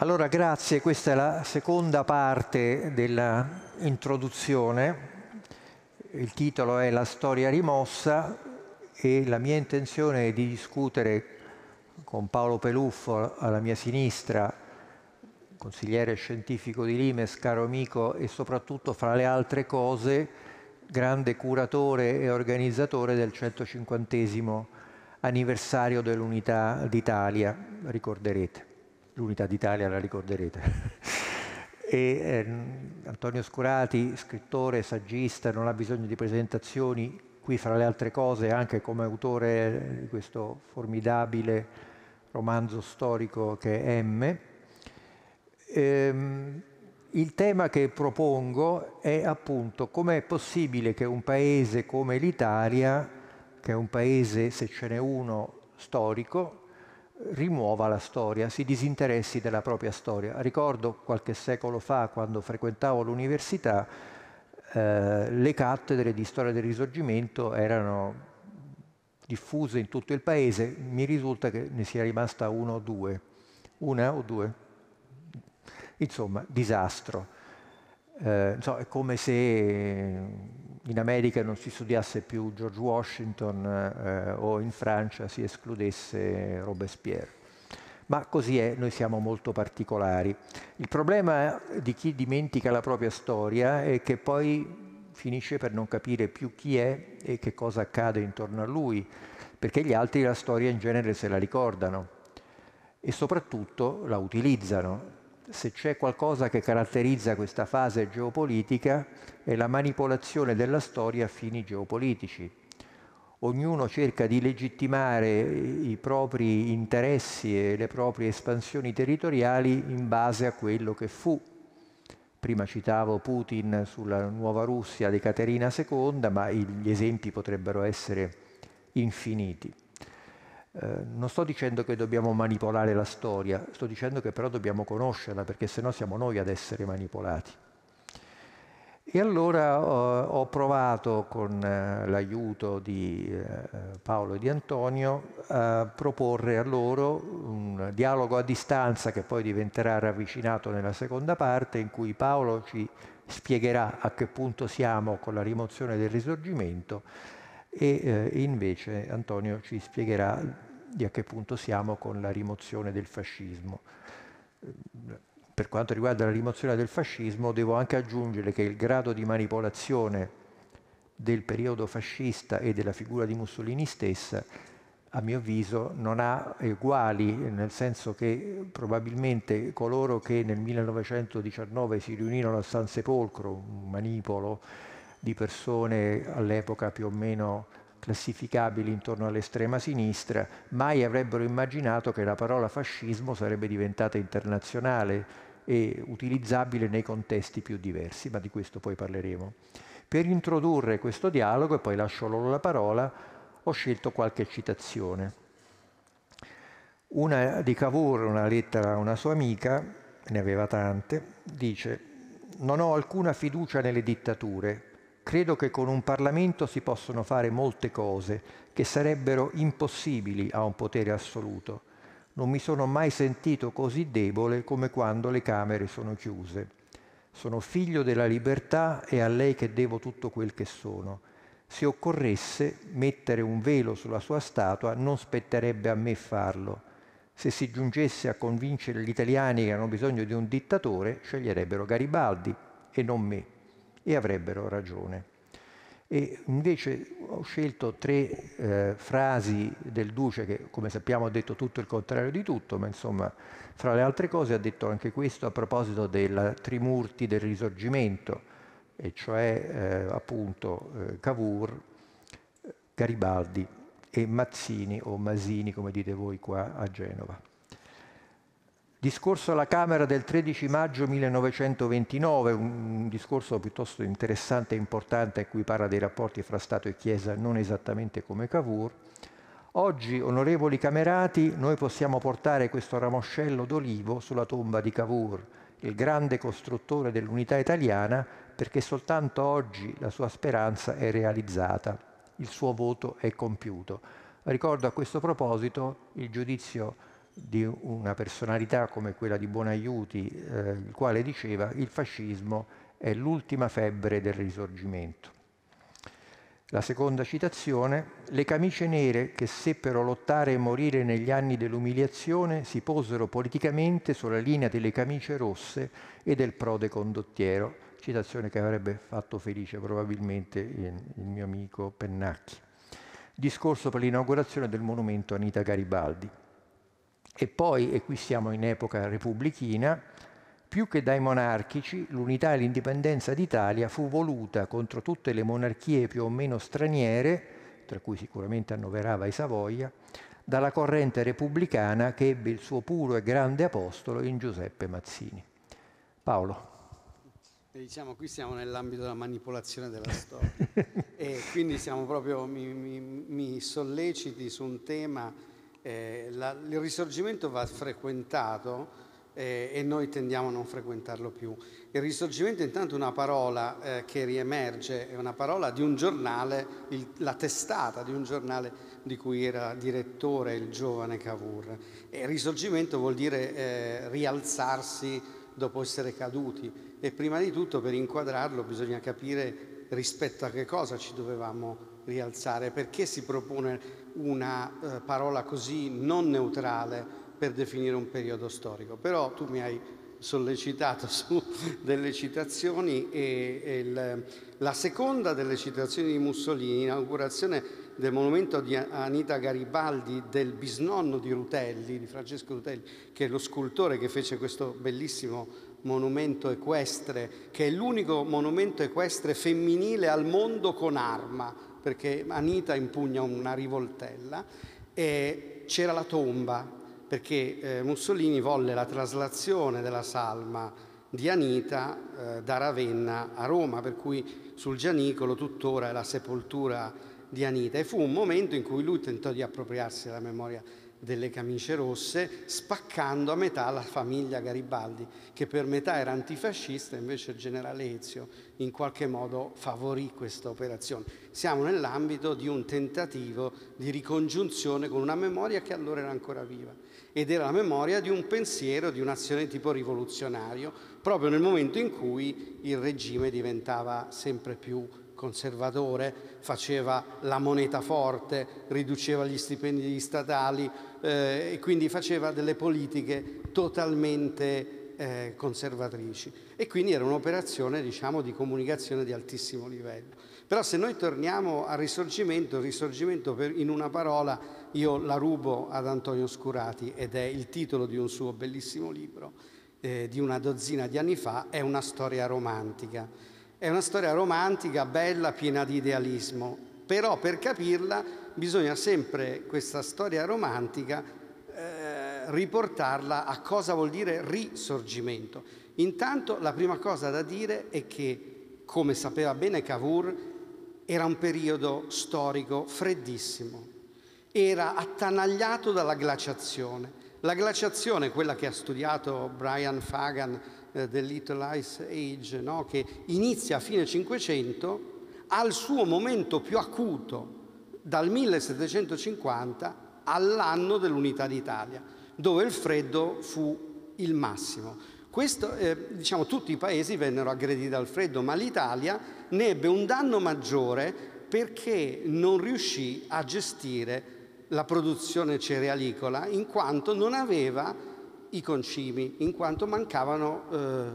Allora grazie, questa è la seconda parte dell'introduzione. Il titolo è La storia rimossa e la mia intenzione è di discutere con Paolo Peluffo alla mia sinistra, consigliere scientifico di Limes, caro amico e soprattutto fra le altre cose grande curatore e organizzatore del 150 anniversario dell'Unità d'Italia, ricorderete l'unità d'Italia la ricorderete. E, eh, Antonio Scurati, scrittore, saggista, non ha bisogno di presentazioni, qui fra le altre cose anche come autore di questo formidabile romanzo storico che è M. Ehm, il tema che propongo è appunto come è possibile che un paese come l'Italia, che è un paese, se ce n'è uno, storico, rimuova la storia, si disinteressi della propria storia. Ricordo qualche secolo fa, quando frequentavo l'università, eh, le cattedre di storia del risorgimento erano diffuse in tutto il paese, mi risulta che ne sia rimasta una o due. Una o due? Insomma, disastro. Eh, insomma, è come se in America non si studiasse più George Washington eh, o in Francia si escludesse Robespierre. Ma così è, noi siamo molto particolari. Il problema di chi dimentica la propria storia è che poi finisce per non capire più chi è e che cosa accade intorno a lui, perché gli altri la storia in genere se la ricordano e soprattutto la utilizzano se c'è qualcosa che caratterizza questa fase geopolitica è la manipolazione della storia a fini geopolitici. Ognuno cerca di legittimare i propri interessi e le proprie espansioni territoriali in base a quello che fu. Prima citavo Putin sulla nuova Russia di Caterina II, ma gli esempi potrebbero essere infiniti. Eh, non sto dicendo che dobbiamo manipolare la storia, sto dicendo che però dobbiamo conoscerla perché sennò siamo noi ad essere manipolati. E allora ho, eh, ho provato con eh, l'aiuto di eh, Paolo e di Antonio a proporre a loro un dialogo a distanza che poi diventerà ravvicinato nella seconda parte in cui Paolo ci spiegherà a che punto siamo con la rimozione del risorgimento e eh, invece Antonio ci spiegherà di a che punto siamo con la rimozione del fascismo. Per quanto riguarda la rimozione del fascismo, devo anche aggiungere che il grado di manipolazione del periodo fascista e della figura di Mussolini stessa, a mio avviso, non ha uguali, nel senso che probabilmente coloro che nel 1919 si riunirono a San Sepolcro, un manipolo di persone all'epoca più o meno classificabili intorno all'estrema sinistra, mai avrebbero immaginato che la parola fascismo sarebbe diventata internazionale e utilizzabile nei contesti più diversi, ma di questo poi parleremo. Per introdurre questo dialogo, e poi lascio loro la parola, ho scelto qualche citazione. Una di Cavour, una lettera a una sua amica, ne aveva tante, dice «Non ho alcuna fiducia nelle dittature, Credo che con un Parlamento si possono fare molte cose che sarebbero impossibili a un potere assoluto. Non mi sono mai sentito così debole come quando le Camere sono chiuse. Sono figlio della libertà e a lei che devo tutto quel che sono. Se occorresse mettere un velo sulla sua statua non spetterebbe a me farlo. Se si giungesse a convincere gli italiani che hanno bisogno di un dittatore, sceglierebbero Garibaldi e non me e avrebbero ragione. E invece ho scelto tre eh, frasi del Duce che, come sappiamo, ha detto tutto il contrario di tutto, ma insomma, fra le altre cose ha detto anche questo a proposito del Trimurti del Risorgimento, e cioè eh, appunto eh, Cavour, Garibaldi e Mazzini o Masini, come dite voi qua a Genova. Discorso alla Camera del 13 maggio 1929, un discorso piuttosto interessante e importante a cui parla dei rapporti fra Stato e Chiesa non esattamente come Cavour. Oggi, onorevoli camerati, noi possiamo portare questo ramoscello d'olivo sulla tomba di Cavour, il grande costruttore dell'unità italiana, perché soltanto oggi la sua speranza è realizzata, il suo voto è compiuto. Ricordo a questo proposito il giudizio di una personalità come quella di Buonaiuti, eh, il quale diceva il fascismo è l'ultima febbre del risorgimento. La seconda citazione, le camicie nere che seppero lottare e morire negli anni dell'umiliazione si posero politicamente sulla linea delle camicie rosse e del prode condottiero, citazione che avrebbe fatto felice probabilmente il mio amico Pennacchi. Discorso per l'inaugurazione del monumento Anita Garibaldi. E poi, e qui siamo in epoca repubblichina, più che dai monarchici, l'unità e l'indipendenza d'Italia fu voluta contro tutte le monarchie più o meno straniere, tra cui sicuramente annoverava i Savoia, dalla corrente repubblicana che ebbe il suo puro e grande apostolo in Giuseppe Mazzini. Paolo. E diciamo qui siamo nell'ambito della manipolazione della storia e quindi siamo proprio, mi, mi, mi solleciti su un tema eh, la, il risorgimento va frequentato eh, e noi tendiamo a non frequentarlo più. Il risorgimento intanto è una parola eh, che riemerge, è una parola di un giornale, il, la testata di un giornale di cui era direttore il giovane Cavour. E risorgimento vuol dire eh, rialzarsi dopo essere caduti e prima di tutto per inquadrarlo bisogna capire rispetto a che cosa ci dovevamo rialzare, perché si propone una eh, parola così non neutrale per definire un periodo storico, però tu mi hai sollecitato su delle citazioni e, e il, la seconda delle citazioni di Mussolini, inaugurazione del monumento di Anita Garibaldi, del bisnonno di Rutelli, di Francesco Rutelli, che è lo scultore che fece questo bellissimo monumento equestre, che è l'unico monumento equestre femminile al mondo con arma, perché Anita impugna una rivoltella, e c'era la tomba, perché eh, Mussolini volle la traslazione della salma di Anita eh, da Ravenna a Roma, per cui sul Gianicolo tuttora è la sepoltura di Anita. E fu un momento in cui lui tentò di appropriarsi della memoria delle camicie rosse, spaccando a metà la famiglia Garibaldi, che per metà era antifascista, invece il generale Ezio in qualche modo favorì questa operazione. Siamo nell'ambito di un tentativo di ricongiunzione con una memoria che allora era ancora viva ed era la memoria di un pensiero, di un'azione di tipo rivoluzionario, proprio nel momento in cui il regime diventava sempre più conservatore, faceva la moneta forte, riduceva gli stipendi statali, eh, e quindi faceva delle politiche totalmente eh, conservatrici e quindi era un'operazione diciamo, di comunicazione di altissimo livello. Però se noi torniamo al risorgimento, il risorgimento per, in una parola io la rubo ad Antonio Scurati ed è il titolo di un suo bellissimo libro eh, di una dozzina di anni fa, è una storia romantica. È una storia romantica, bella, piena di idealismo, però per capirla bisogna sempre questa storia romantica eh, riportarla a cosa vuol dire risorgimento. Intanto la prima cosa da dire è che, come sapeva bene Cavour, era un periodo storico freddissimo, era attanagliato dalla glaciazione. La glaciazione, quella che ha studiato Brian Fagan eh, Little Ice Age, no? che inizia a fine Cinquecento, al suo momento più acuto, dal 1750 all'anno dell'Unità d'Italia, dove il freddo fu il massimo. Questo, eh, diciamo, tutti i paesi vennero aggrediti dal freddo, ma l'Italia ne ebbe un danno maggiore perché non riuscì a gestire la produzione cerealicola in quanto non aveva i concimi, in quanto mancavano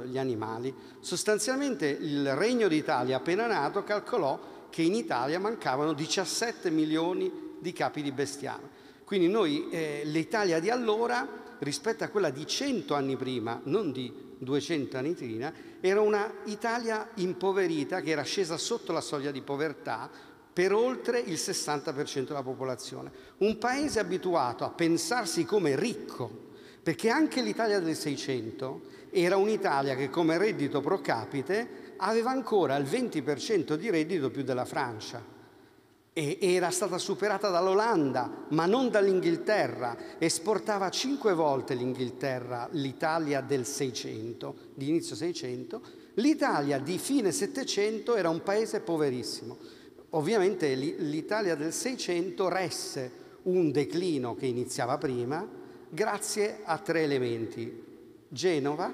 eh, gli animali. Sostanzialmente il Regno d'Italia appena nato calcolò che in Italia mancavano 17 milioni di capi di bestiame. Quindi noi, eh, l'Italia di allora, rispetto a quella di 100 anni prima, non di 200 anni prima, era una Italia impoverita che era scesa sotto la soglia di povertà per oltre il 60% della popolazione. Un paese abituato a pensarsi come ricco perché anche l'Italia del Seicento era un'Italia che come reddito pro capite aveva ancora il 20% di reddito più della Francia e era stata superata dall'Olanda, ma non dall'Inghilterra. Esportava cinque volte l'Inghilterra, l'Italia del 600, di inizio 600. L'Italia di fine 700 era un paese poverissimo. Ovviamente l'Italia del 600 resse un declino che iniziava prima, grazie a tre elementi. Genova,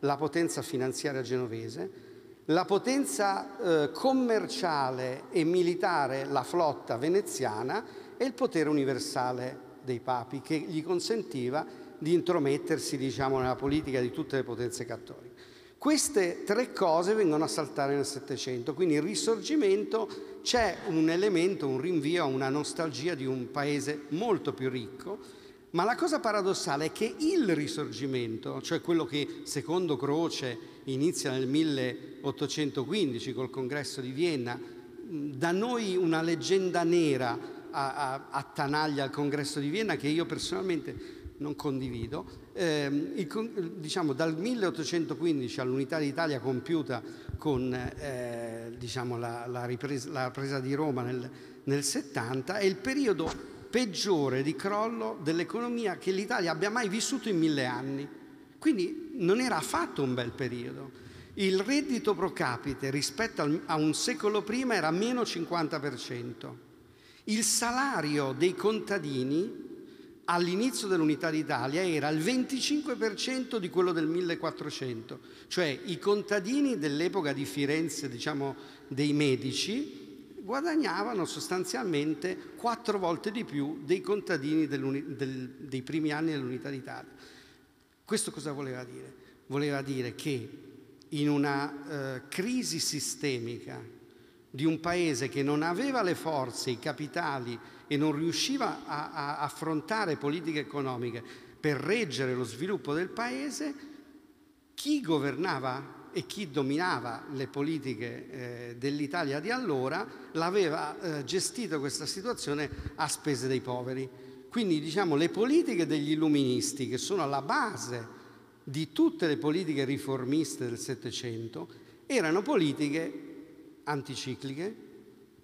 la potenza finanziaria genovese, la potenza eh, commerciale e militare, la flotta veneziana e il potere universale dei papi che gli consentiva di intromettersi diciamo, nella politica di tutte le potenze cattoliche. Queste tre cose vengono a saltare nel Settecento, quindi il risorgimento c'è un elemento, un rinvio a una nostalgia di un paese molto più ricco, ma la cosa paradossale è che il risorgimento, cioè quello che secondo Croce inizia nel 1815 col congresso di Vienna, da noi una leggenda nera attanaglia il congresso di Vienna che io personalmente non condivido, eh, il, diciamo, dal 1815 all'unità d'Italia compiuta con eh, diciamo, la, la, ripresa, la, presa di Roma nel, nel 70 è il periodo peggiore di crollo dell'economia che l'Italia abbia mai vissuto in mille anni. Quindi non era affatto un bel periodo. Il reddito pro capite rispetto a un secolo prima era meno 50%. Il salario dei contadini all'inizio dell'unità d'Italia era il 25% di quello del 1400, cioè i contadini dell'epoca di Firenze, diciamo dei Medici, guadagnavano sostanzialmente quattro volte di più dei contadini del, dei primi anni dell'Unità d'Italia. Questo cosa voleva dire? Voleva dire che in una eh, crisi sistemica di un paese che non aveva le forze, i capitali e non riusciva a, a affrontare politiche economiche per reggere lo sviluppo del paese, chi governava e chi dominava le politiche eh, dell'Italia di allora l'aveva eh, gestita questa situazione a spese dei poveri. Quindi diciamo le politiche degli illuministi che sono alla base di tutte le politiche riformiste del Settecento erano politiche anticicliche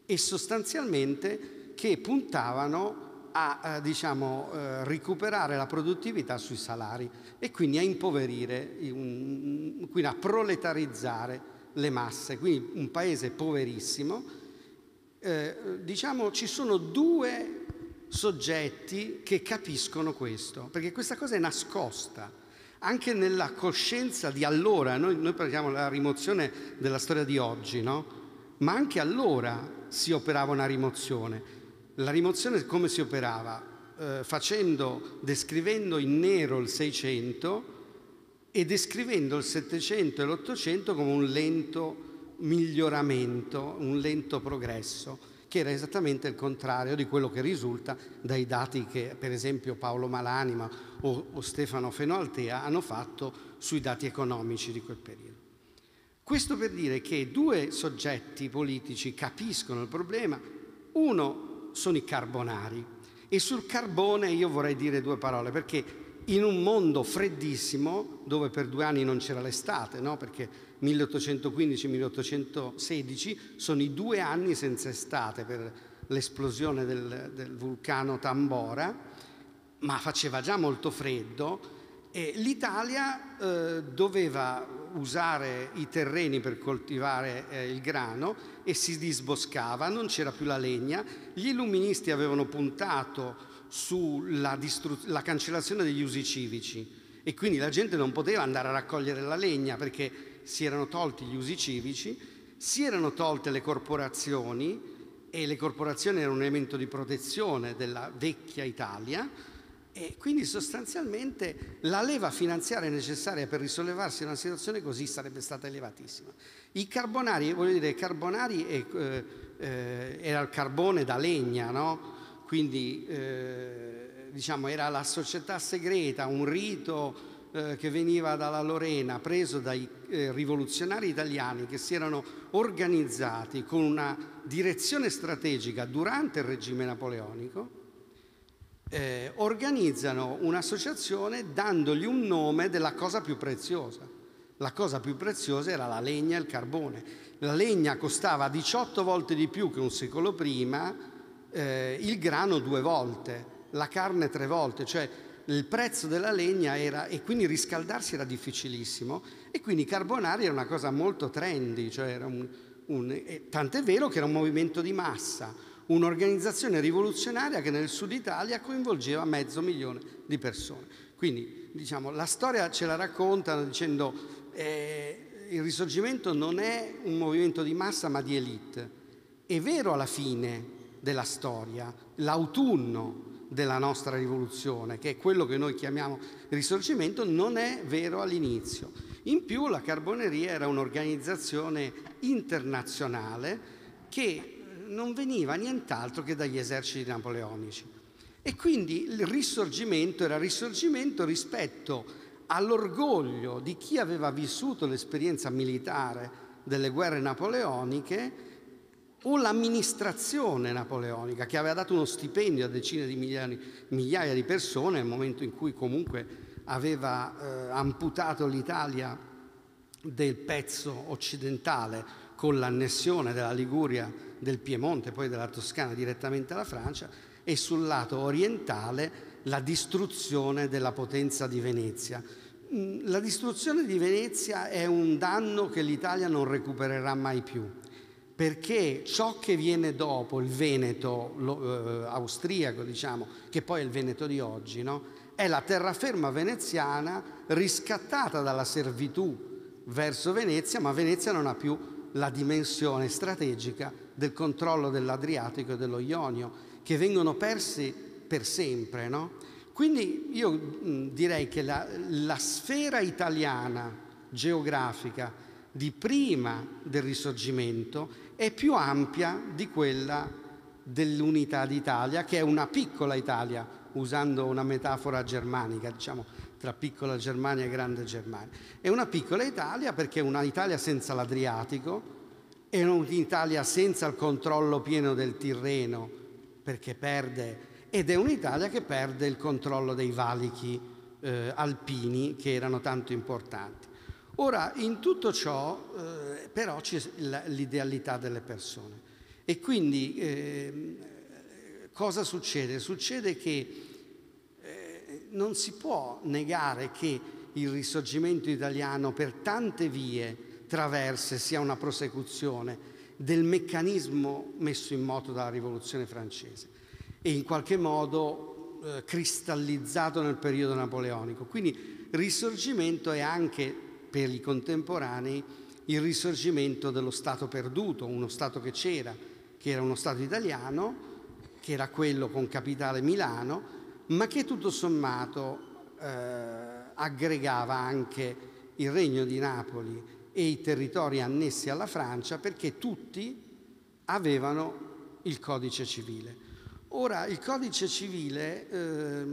e sostanzialmente che puntavano a eh, diciamo, eh, recuperare la produttività sui salari e quindi a impoverire, quindi a proletarizzare le masse, quindi un paese poverissimo, eh, diciamo ci sono due soggetti che capiscono questo, perché questa cosa è nascosta anche nella coscienza di allora, noi, noi parliamo della rimozione della storia di oggi, no? ma anche allora si operava una rimozione la rimozione come si operava? Eh, facendo, descrivendo in nero il 600 e descrivendo il 700 e l'800 come un lento miglioramento, un lento progresso, che era esattamente il contrario di quello che risulta dai dati che per esempio Paolo Malanima o, o Stefano Fenoaltea hanno fatto sui dati economici di quel periodo. Questo per dire che due soggetti politici capiscono il problema, uno sono i carbonari. E sul carbone io vorrei dire due parole, perché in un mondo freddissimo, dove per due anni non c'era l'estate, no? perché 1815-1816 sono i due anni senza estate per l'esplosione del, del vulcano Tambora, ma faceva già molto freddo, e l'Italia eh, doveva usare i terreni per coltivare eh, il grano e si disboscava, non c'era più la legna, gli illuministi avevano puntato sulla distru- cancellazione degli usi civici e quindi la gente non poteva andare a raccogliere la legna perché si erano tolti gli usi civici, si erano tolte le corporazioni e le corporazioni erano un elemento di protezione della vecchia Italia e quindi sostanzialmente la leva finanziaria necessaria per risollevarsi da una situazione così sarebbe stata elevatissima. I carbonari, voglio dire, carbonari è, eh, eh, era il carbone da legna, no? quindi eh, diciamo, era la società segreta, un rito eh, che veniva dalla Lorena, preso dai eh, rivoluzionari italiani che si erano organizzati con una direzione strategica durante il regime napoleonico eh, organizzano un'associazione dandogli un nome della cosa più preziosa. La cosa più preziosa era la legna e il carbone. La legna costava 18 volte di più che un secolo prima, eh, il grano due volte, la carne tre volte, cioè il prezzo della legna era, e quindi riscaldarsi era difficilissimo, e quindi carbonari era una cosa molto trendy, cioè un, un, tant'è vero che era un movimento di massa un'organizzazione rivoluzionaria che nel sud Italia coinvolgeva mezzo milione di persone. Quindi diciamo, la storia ce la racconta dicendo eh, il risorgimento non è un movimento di massa ma di elite. È vero alla fine della storia, l'autunno della nostra rivoluzione, che è quello che noi chiamiamo risorgimento, non è vero all'inizio. In più la carboneria era un'organizzazione internazionale che non veniva nient'altro che dagli eserciti napoleonici. E quindi il risorgimento era risorgimento rispetto all'orgoglio di chi aveva vissuto l'esperienza militare delle guerre napoleoniche o l'amministrazione napoleonica che aveva dato uno stipendio a decine di migliaia, migliaia di persone nel momento in cui comunque aveva eh, amputato l'Italia del pezzo occidentale con l'annessione della Liguria del Piemonte, poi della Toscana direttamente alla Francia, e sul lato orientale la distruzione della potenza di Venezia. Mm, la distruzione di Venezia è un danno che l'Italia non recupererà mai più, perché ciò che viene dopo, il Veneto lo, eh, austriaco, diciamo, che poi è il Veneto di oggi, no? è la terraferma veneziana riscattata dalla servitù verso Venezia, ma Venezia non ha più la dimensione strategica del controllo dell'Adriatico e dello Ionio, che vengono persi per sempre. No? Quindi io direi che la, la sfera italiana geografica di prima del risorgimento è più ampia di quella dell'unità d'Italia, che è una piccola Italia, usando una metafora germanica, diciamo tra piccola Germania e grande Germania. È una piccola Italia perché è un'Italia senza l'Adriatico, e un'Italia senza il controllo pieno del Tirreno, perché perde, ed è un'Italia che perde il controllo dei valichi eh, alpini che erano tanto importanti. Ora, in tutto ciò eh, però c'è l'idealità delle persone. E quindi eh, cosa succede? Succede che eh, non si può negare che il risorgimento italiano per tante vie traverse sia una prosecuzione del meccanismo messo in moto dalla rivoluzione francese e in qualche modo eh, cristallizzato nel periodo napoleonico. Quindi risorgimento è anche per i contemporanei il risorgimento dello Stato perduto, uno Stato che c'era, che era uno Stato italiano, che era quello con capitale Milano, ma che tutto sommato eh, aggregava anche il Regno di Napoli, e i territori annessi alla Francia perché tutti avevano il codice civile. Ora, il codice civile eh,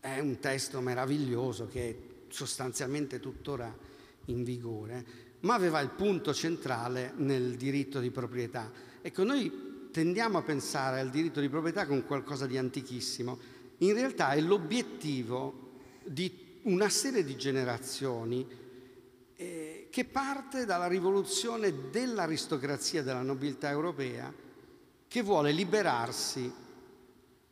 è un testo meraviglioso che è sostanzialmente tuttora in vigore, ma aveva il punto centrale nel diritto di proprietà. Ecco, noi tendiamo a pensare al diritto di proprietà come qualcosa di antichissimo. In realtà è l'obiettivo di una serie di generazioni che parte dalla rivoluzione dell'aristocrazia della nobiltà europea che vuole liberarsi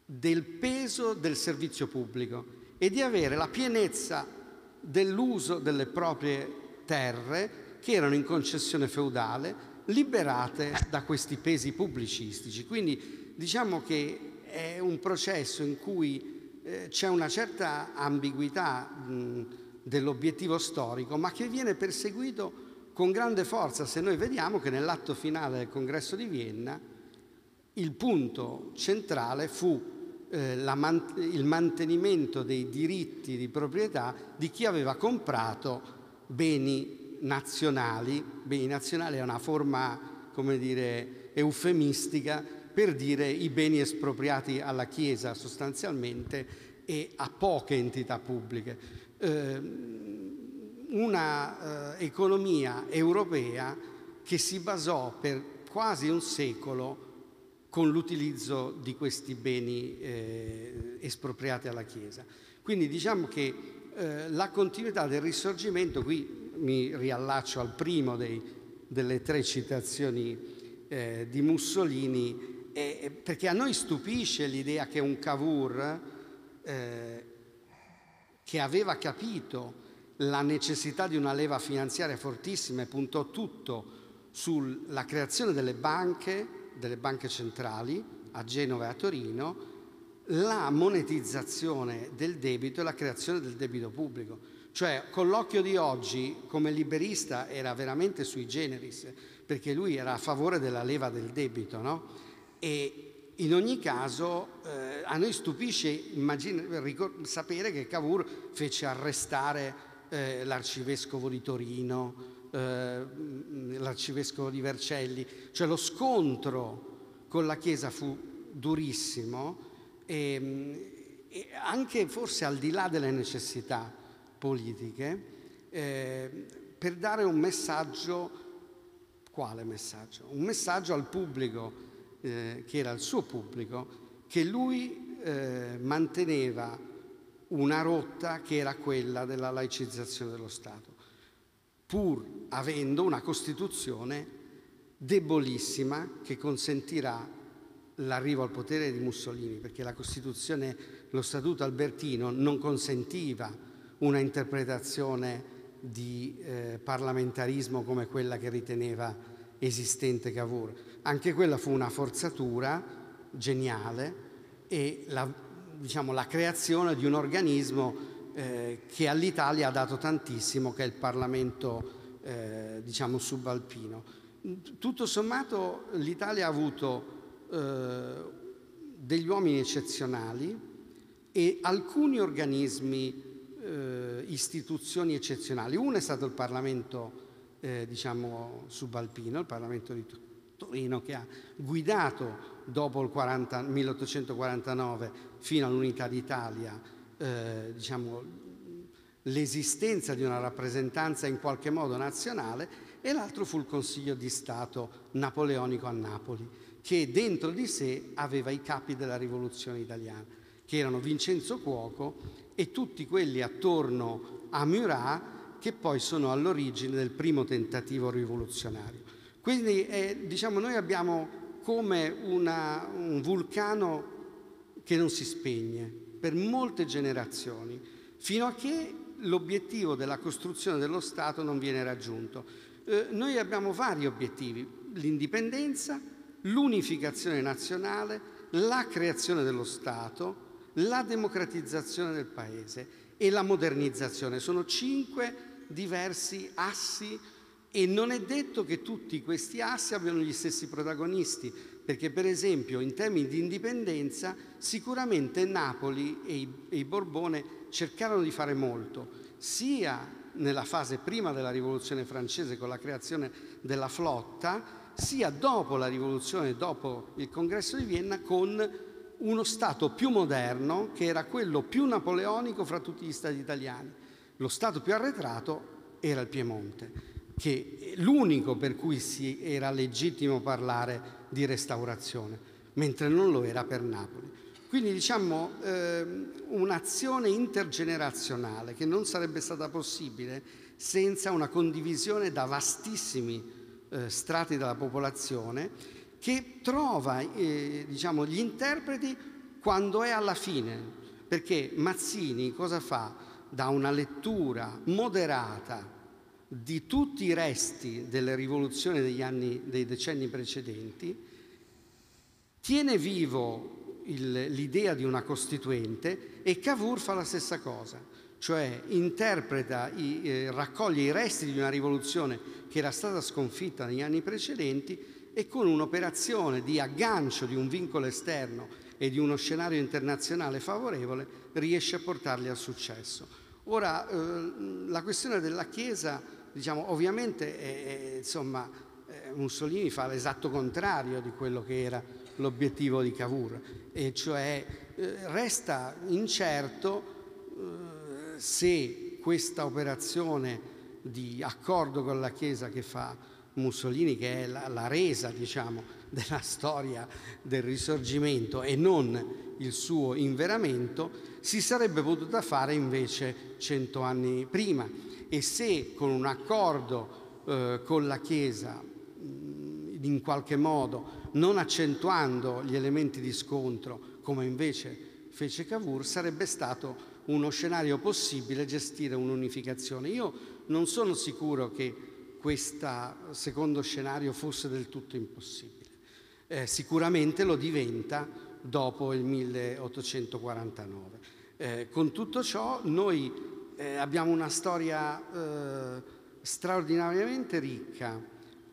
del peso del servizio pubblico e di avere la pienezza dell'uso delle proprie terre che erano in concessione feudale liberate da questi pesi pubblicistici. Quindi diciamo che è un processo in cui eh, c'è una certa ambiguità mh, dell'obiettivo storico, ma che viene perseguito con grande forza se noi vediamo che nell'atto finale del congresso di Vienna il punto centrale fu eh, man- il mantenimento dei diritti di proprietà di chi aveva comprato beni nazionali. Beni nazionali è una forma, come dire, eufemistica per dire i beni espropriati alla Chiesa sostanzialmente e a poche entità pubbliche. Ehm, una eh, economia europea che si basò per quasi un secolo con l'utilizzo di questi beni eh, espropriati alla Chiesa. Quindi diciamo che eh, la continuità del risorgimento, qui mi riallaccio al primo dei, delle tre citazioni eh, di Mussolini, è, perché a noi stupisce l'idea che un Cavour eh, che aveva capito la necessità di una leva finanziaria fortissima e puntò tutto sulla creazione delle banche, delle banche centrali a Genova e a Torino, la monetizzazione del debito e la creazione del debito pubblico. Cioè, con l'occhio di oggi, come liberista, era veramente sui generis, perché lui era a favore della leva del debito, no? E in ogni caso eh, a noi stupisce immagina, ricor- sapere che Cavour fece arrestare eh, l'arcivescovo di Torino, eh, mm, l'arcivescovo di Vercelli, cioè lo scontro con la Chiesa fu durissimo e, mm, e anche forse al di là delle necessità politiche eh, per dare un messaggio, quale messaggio? Un messaggio al pubblico eh, che era il suo pubblico, che lui eh, manteneva una rotta che era quella della laicizzazione dello Stato, pur avendo una Costituzione debolissima che consentirà l'arrivo al potere di Mussolini, perché la Costituzione, lo Statuto albertino non consentiva una interpretazione di eh, parlamentarismo come quella che riteneva esistente Cavour. Anche quella fu una forzatura geniale e la, diciamo, la creazione di un organismo eh, che all'Italia ha dato tantissimo, che è il Parlamento eh, diciamo, subalpino. Tutto sommato l'Italia ha avuto eh, degli uomini eccezionali e alcuni organismi, eh, istituzioni eccezionali. Uno è stato il Parlamento eh, diciamo, subalpino, il Parlamento di Tutti Torino che ha guidato dopo il 40, 1849 fino all'unità d'Italia eh, diciamo, l'esistenza di una rappresentanza in qualche modo nazionale e l'altro fu il Consiglio di Stato napoleonico a Napoli, che dentro di sé aveva i capi della rivoluzione italiana, che erano Vincenzo Cuoco e tutti quelli attorno a Murat che poi sono all'origine del primo tentativo rivoluzionario. Quindi eh, diciamo, noi abbiamo come una, un vulcano che non si spegne per molte generazioni, fino a che l'obiettivo della costruzione dello Stato non viene raggiunto. Eh, noi abbiamo vari obiettivi, l'indipendenza, l'unificazione nazionale, la creazione dello Stato, la democratizzazione del Paese e la modernizzazione. Sono cinque diversi assi e non è detto che tutti questi assi abbiano gli stessi protagonisti, perché per esempio in termini di indipendenza sicuramente Napoli e i, e i Borbone cercarono di fare molto, sia nella fase prima della rivoluzione francese con la creazione della flotta, sia dopo la rivoluzione, dopo il congresso di Vienna con uno Stato più moderno che era quello più napoleonico fra tutti gli Stati italiani. Lo Stato più arretrato era il Piemonte che l'unico per cui si era legittimo parlare di restaurazione, mentre non lo era per Napoli. Quindi diciamo eh, un'azione intergenerazionale che non sarebbe stata possibile senza una condivisione da vastissimi eh, strati della popolazione che trova eh, diciamo, gli interpreti quando è alla fine, perché Mazzini cosa fa? Da una lettura moderata di tutti i resti delle rivoluzioni degli anni, dei decenni precedenti, tiene vivo il, l'idea di una costituente e Cavour fa la stessa cosa, cioè interpreta, i, eh, raccoglie i resti di una rivoluzione che era stata sconfitta negli anni precedenti e con un'operazione di aggancio di un vincolo esterno e di uno scenario internazionale favorevole riesce a portarli al successo. Ora, eh, la questione della Chiesa diciamo, ovviamente eh, eh, insomma, eh, Mussolini fa l'esatto contrario di quello che era l'obiettivo di Cavour, e cioè eh, resta incerto eh, se questa operazione di accordo con la Chiesa che fa Mussolini, che è la, la resa diciamo, della storia del risorgimento e non il suo inveramento, si sarebbe potuta fare invece cento anni prima e se con un accordo eh, con la Chiesa mm, in qualche modo, non accentuando gli elementi di scontro come invece fece Cavour, sarebbe stato uno scenario possibile gestire un'unificazione. Io non sono sicuro che questo secondo scenario fosse del tutto impossibile. Eh, sicuramente lo diventa dopo il 1849. Eh, con tutto ciò noi eh, abbiamo una storia eh, straordinariamente ricca,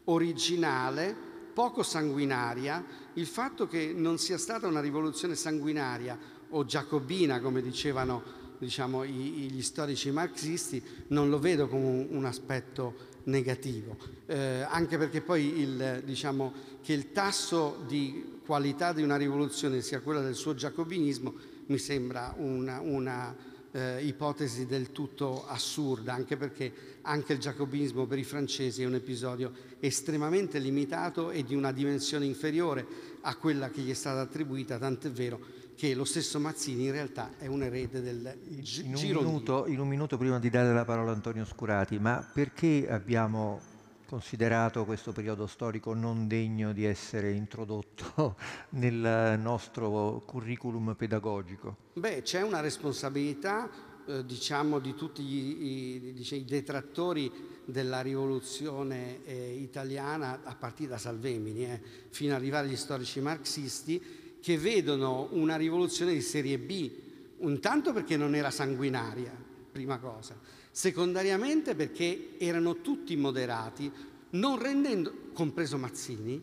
originale, poco sanguinaria. Il fatto che non sia stata una rivoluzione sanguinaria o giacobina, come dicevano diciamo, i, gli storici marxisti, non lo vedo come un, un aspetto negativo, eh, anche perché poi il, diciamo, che il tasso di qualità di una rivoluzione sia quello del suo giacobinismo mi sembra una, una eh, ipotesi del tutto assurda, anche perché anche il giacobinismo per i francesi è un episodio estremamente limitato e di una dimensione inferiore a quella che gli è stata attribuita, tant'è vero che lo stesso Mazzini in realtà è un erede del gi- in un, minuto, in un minuto prima di dare la parola a Antonio Scurati, ma perché abbiamo considerato questo periodo storico non degno di essere introdotto nel nostro curriculum pedagogico? Beh, c'è una responsabilità eh, diciamo di tutti gli, i, i, detrattori della rivoluzione eh, italiana a partire da Salvemini eh, fino ad arrivare agli storici marxisti che vedono una rivoluzione di serie B intanto perché non era sanguinaria prima cosa secondariamente perché erano tutti moderati, non rendendo, compreso Mazzini,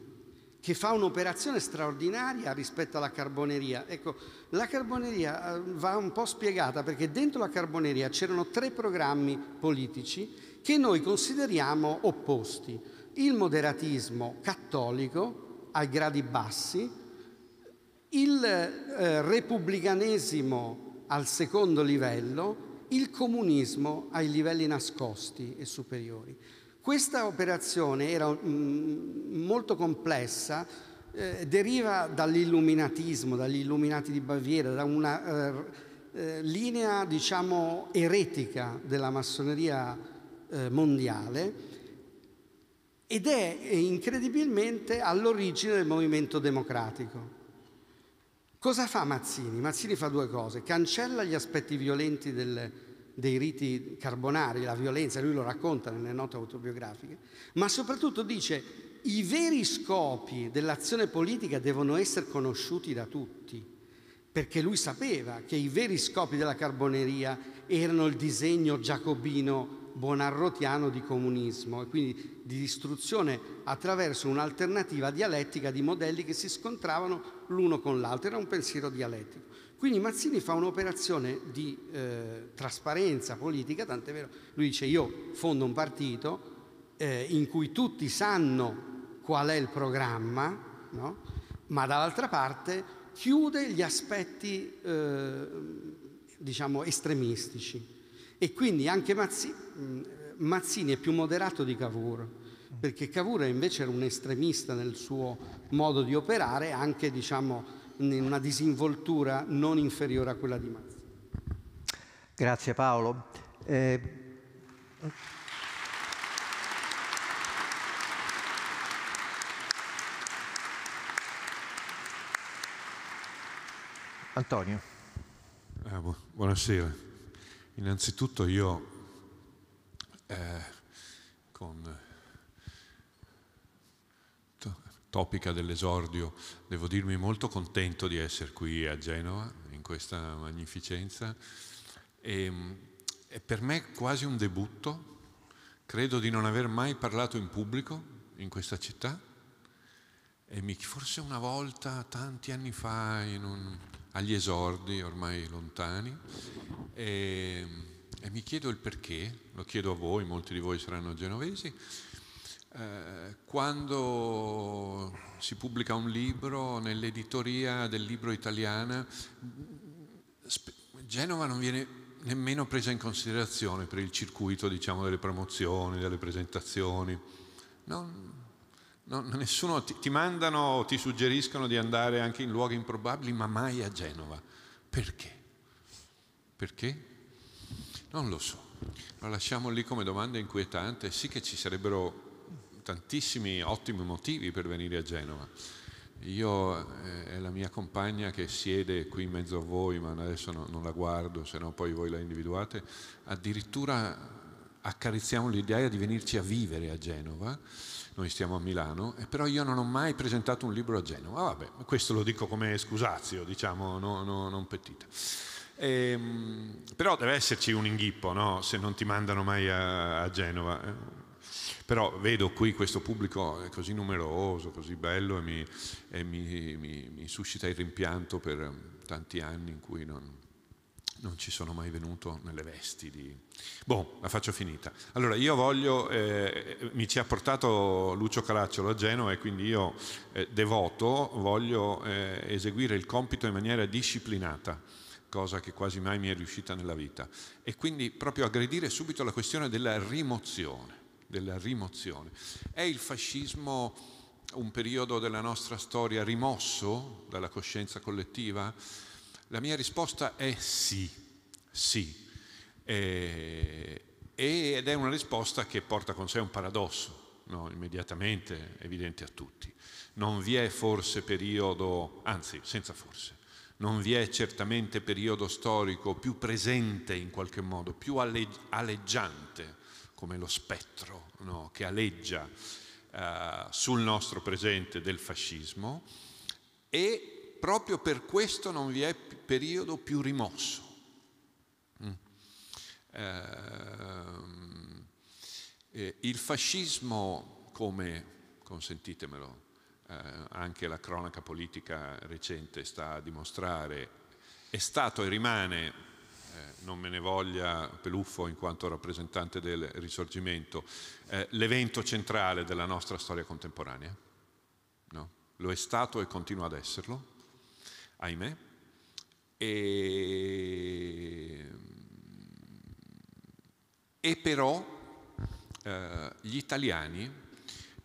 che fa un'operazione straordinaria rispetto alla carboneria. Ecco, la carboneria eh, va un po' spiegata perché dentro la carboneria c'erano tre programmi politici che noi consideriamo opposti. Il moderatismo cattolico ai gradi bassi, il eh, repubblicanesimo al secondo livello il comunismo ai livelli nascosti e superiori. Questa operazione era mm, molto complessa, eh, deriva dall'illuminatismo, dagli illuminati di Baviera, da una eh, eh linea, diciamo, eretica della massoneria eh, mondiale ed è eh, incredibilmente all'origine del movimento democratico. Cosa fa Mazzini? Mazzini fa due cose, cancella gli aspetti violenti del, dei riti carbonari, la violenza, lui lo racconta nelle note autobiografiche, ma soprattutto dice i veri scopi dell'azione politica devono essere conosciuti da tutti, perché lui sapeva che i veri scopi della carboneria erano il disegno giacobino bonarrotiano di comunismo e quindi di distruzione attraverso un'alternativa dialettica di modelli che si scontravano l'uno con l'altro, era un pensiero dialettico. Quindi Mazzini fa un'operazione di eh, trasparenza politica, tant'è vero, lui dice io fondo un partito eh, in cui tutti sanno qual è il programma, no? ma dall'altra parte chiude gli aspetti eh, diciamo estremistici. E quindi anche Mazzini, mm, Mazzini è più moderato di Cavour perché Cavour invece era un estremista nel suo modo di operare, anche diciamo in una disinvoltura non inferiore a quella di Mazzi. Grazie Paolo. Eh... Antonio. Eh, bu- buonasera. Innanzitutto io eh, con topica dell'esordio. Devo dirmi molto contento di essere qui a Genova, in questa magnificenza. E, ehm, è per me quasi un debutto. Credo di non aver mai parlato in pubblico in questa città. E forse una volta, tanti anni fa, un, agli esordi ormai lontani, e, ehm, e mi chiedo il perché, lo chiedo a voi, molti di voi saranno genovesi, eh, quando si pubblica un libro nell'editoria del libro italiana, Genova non viene nemmeno presa in considerazione per il circuito diciamo, delle promozioni, delle presentazioni. Non, non, nessuno ti, ti mandano o ti suggeriscono di andare anche in luoghi improbabili, ma mai a Genova. Perché? Perché? Non lo so. Lo lasciamo lì come domanda inquietante. Sì che ci sarebbero tantissimi ottimi motivi per venire a Genova. Io e eh, la mia compagna che siede qui in mezzo a voi, ma adesso no, non la guardo, se no poi voi la individuate, addirittura accarezziamo l'idea di venirci a vivere a Genova, noi stiamo a Milano, però io non ho mai presentato un libro a Genova, ah, vabbè, questo lo dico come scusazio, diciamo, no, no, non petita. Ehm, però deve esserci un inghippo, no? se non ti mandano mai a, a Genova. Però vedo qui questo pubblico eh, così numeroso, così bello e mi, e mi, mi, mi suscita il rimpianto per mm, tanti anni in cui non, non ci sono mai venuto nelle vesti di... Boh, la faccio finita. Allora, io voglio, eh, mi ci ha portato Lucio Caracciolo a Genova e quindi io, eh, devoto, voglio eh, eseguire il compito in maniera disciplinata, cosa che quasi mai mi è riuscita nella vita. E quindi proprio aggredire subito la questione della rimozione della rimozione. È il fascismo un periodo della nostra storia rimosso dalla coscienza collettiva? La mia risposta è sì, sì. Eh, ed è una risposta che porta con sé un paradosso, no? immediatamente evidente a tutti. Non vi è forse periodo, anzi senza forse, non vi è certamente periodo storico più presente in qualche modo, più alleggiante come lo spettro no? che aleggia eh, sul nostro presente del fascismo e proprio per questo non vi è periodo più rimosso. Mm. Eh, il fascismo, come consentitemelo, eh, anche la cronaca politica recente sta a dimostrare, è stato e rimane eh, non me ne voglia Peluffo in quanto rappresentante del risorgimento, eh, l'evento centrale della nostra storia contemporanea. No? Lo è stato e continua ad esserlo, ahimè. E, e però eh, gli italiani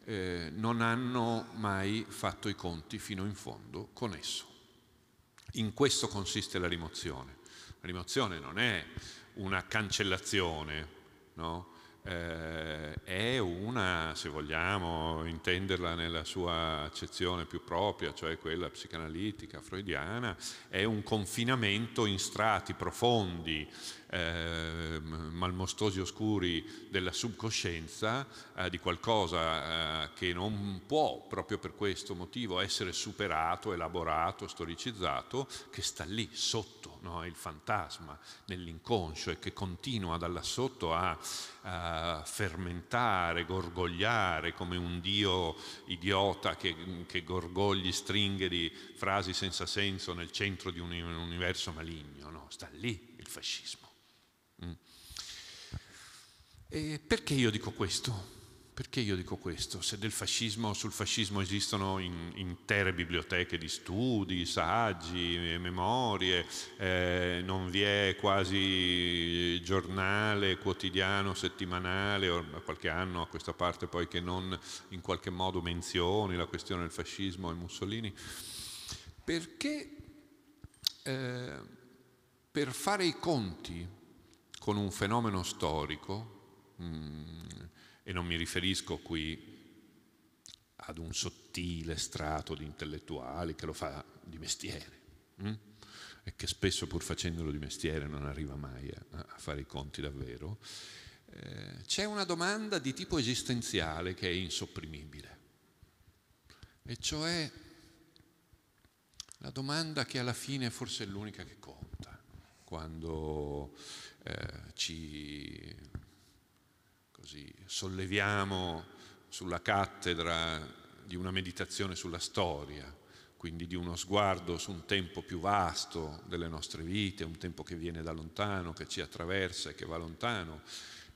eh, non hanno mai fatto i conti fino in fondo con esso. In questo consiste la rimozione la rimozione non è una cancellazione, no? eh, è una, se vogliamo intenderla nella sua accezione più propria, cioè quella psicanalitica, freudiana, è un confinamento in strati profondi, eh, malmostosi oscuri della subcoscienza, eh, di qualcosa eh, che non può proprio per questo motivo essere superato, elaborato, storicizzato, che sta lì sotto, no? il fantasma, nell'inconscio e che continua da là sotto a, a fermentare, gorgogliare come un dio idiota che, che gorgogli stringhe di frasi senza senso nel centro di un universo maligno. No, sta lì il fascismo. Mm. perché io dico questo? Perché io dico questo? Se del fascismo, sul fascismo esistono in, intere biblioteche di studi, saggi, memorie, eh, non vi è quasi giornale quotidiano, settimanale, o da qualche anno a questa parte poi che non in qualche modo menzioni la questione del fascismo e Mussolini. Perché eh, per fare i conti con un fenomeno storico, mh, mm, e non mi riferisco qui ad un sottile strato di intellettuali che lo fa di mestiere hm? e che spesso pur facendolo di mestiere non arriva mai a, a fare i conti davvero, eh, c'è una domanda di tipo esistenziale che è insopprimibile, e cioè la domanda che alla fine forse è l'unica che conta quando eh, ci così, solleviamo sulla cattedra di una meditazione sulla storia, quindi di uno sguardo su un tempo più vasto delle nostre vite, un tempo che viene da lontano, che ci attraversa e che va lontano,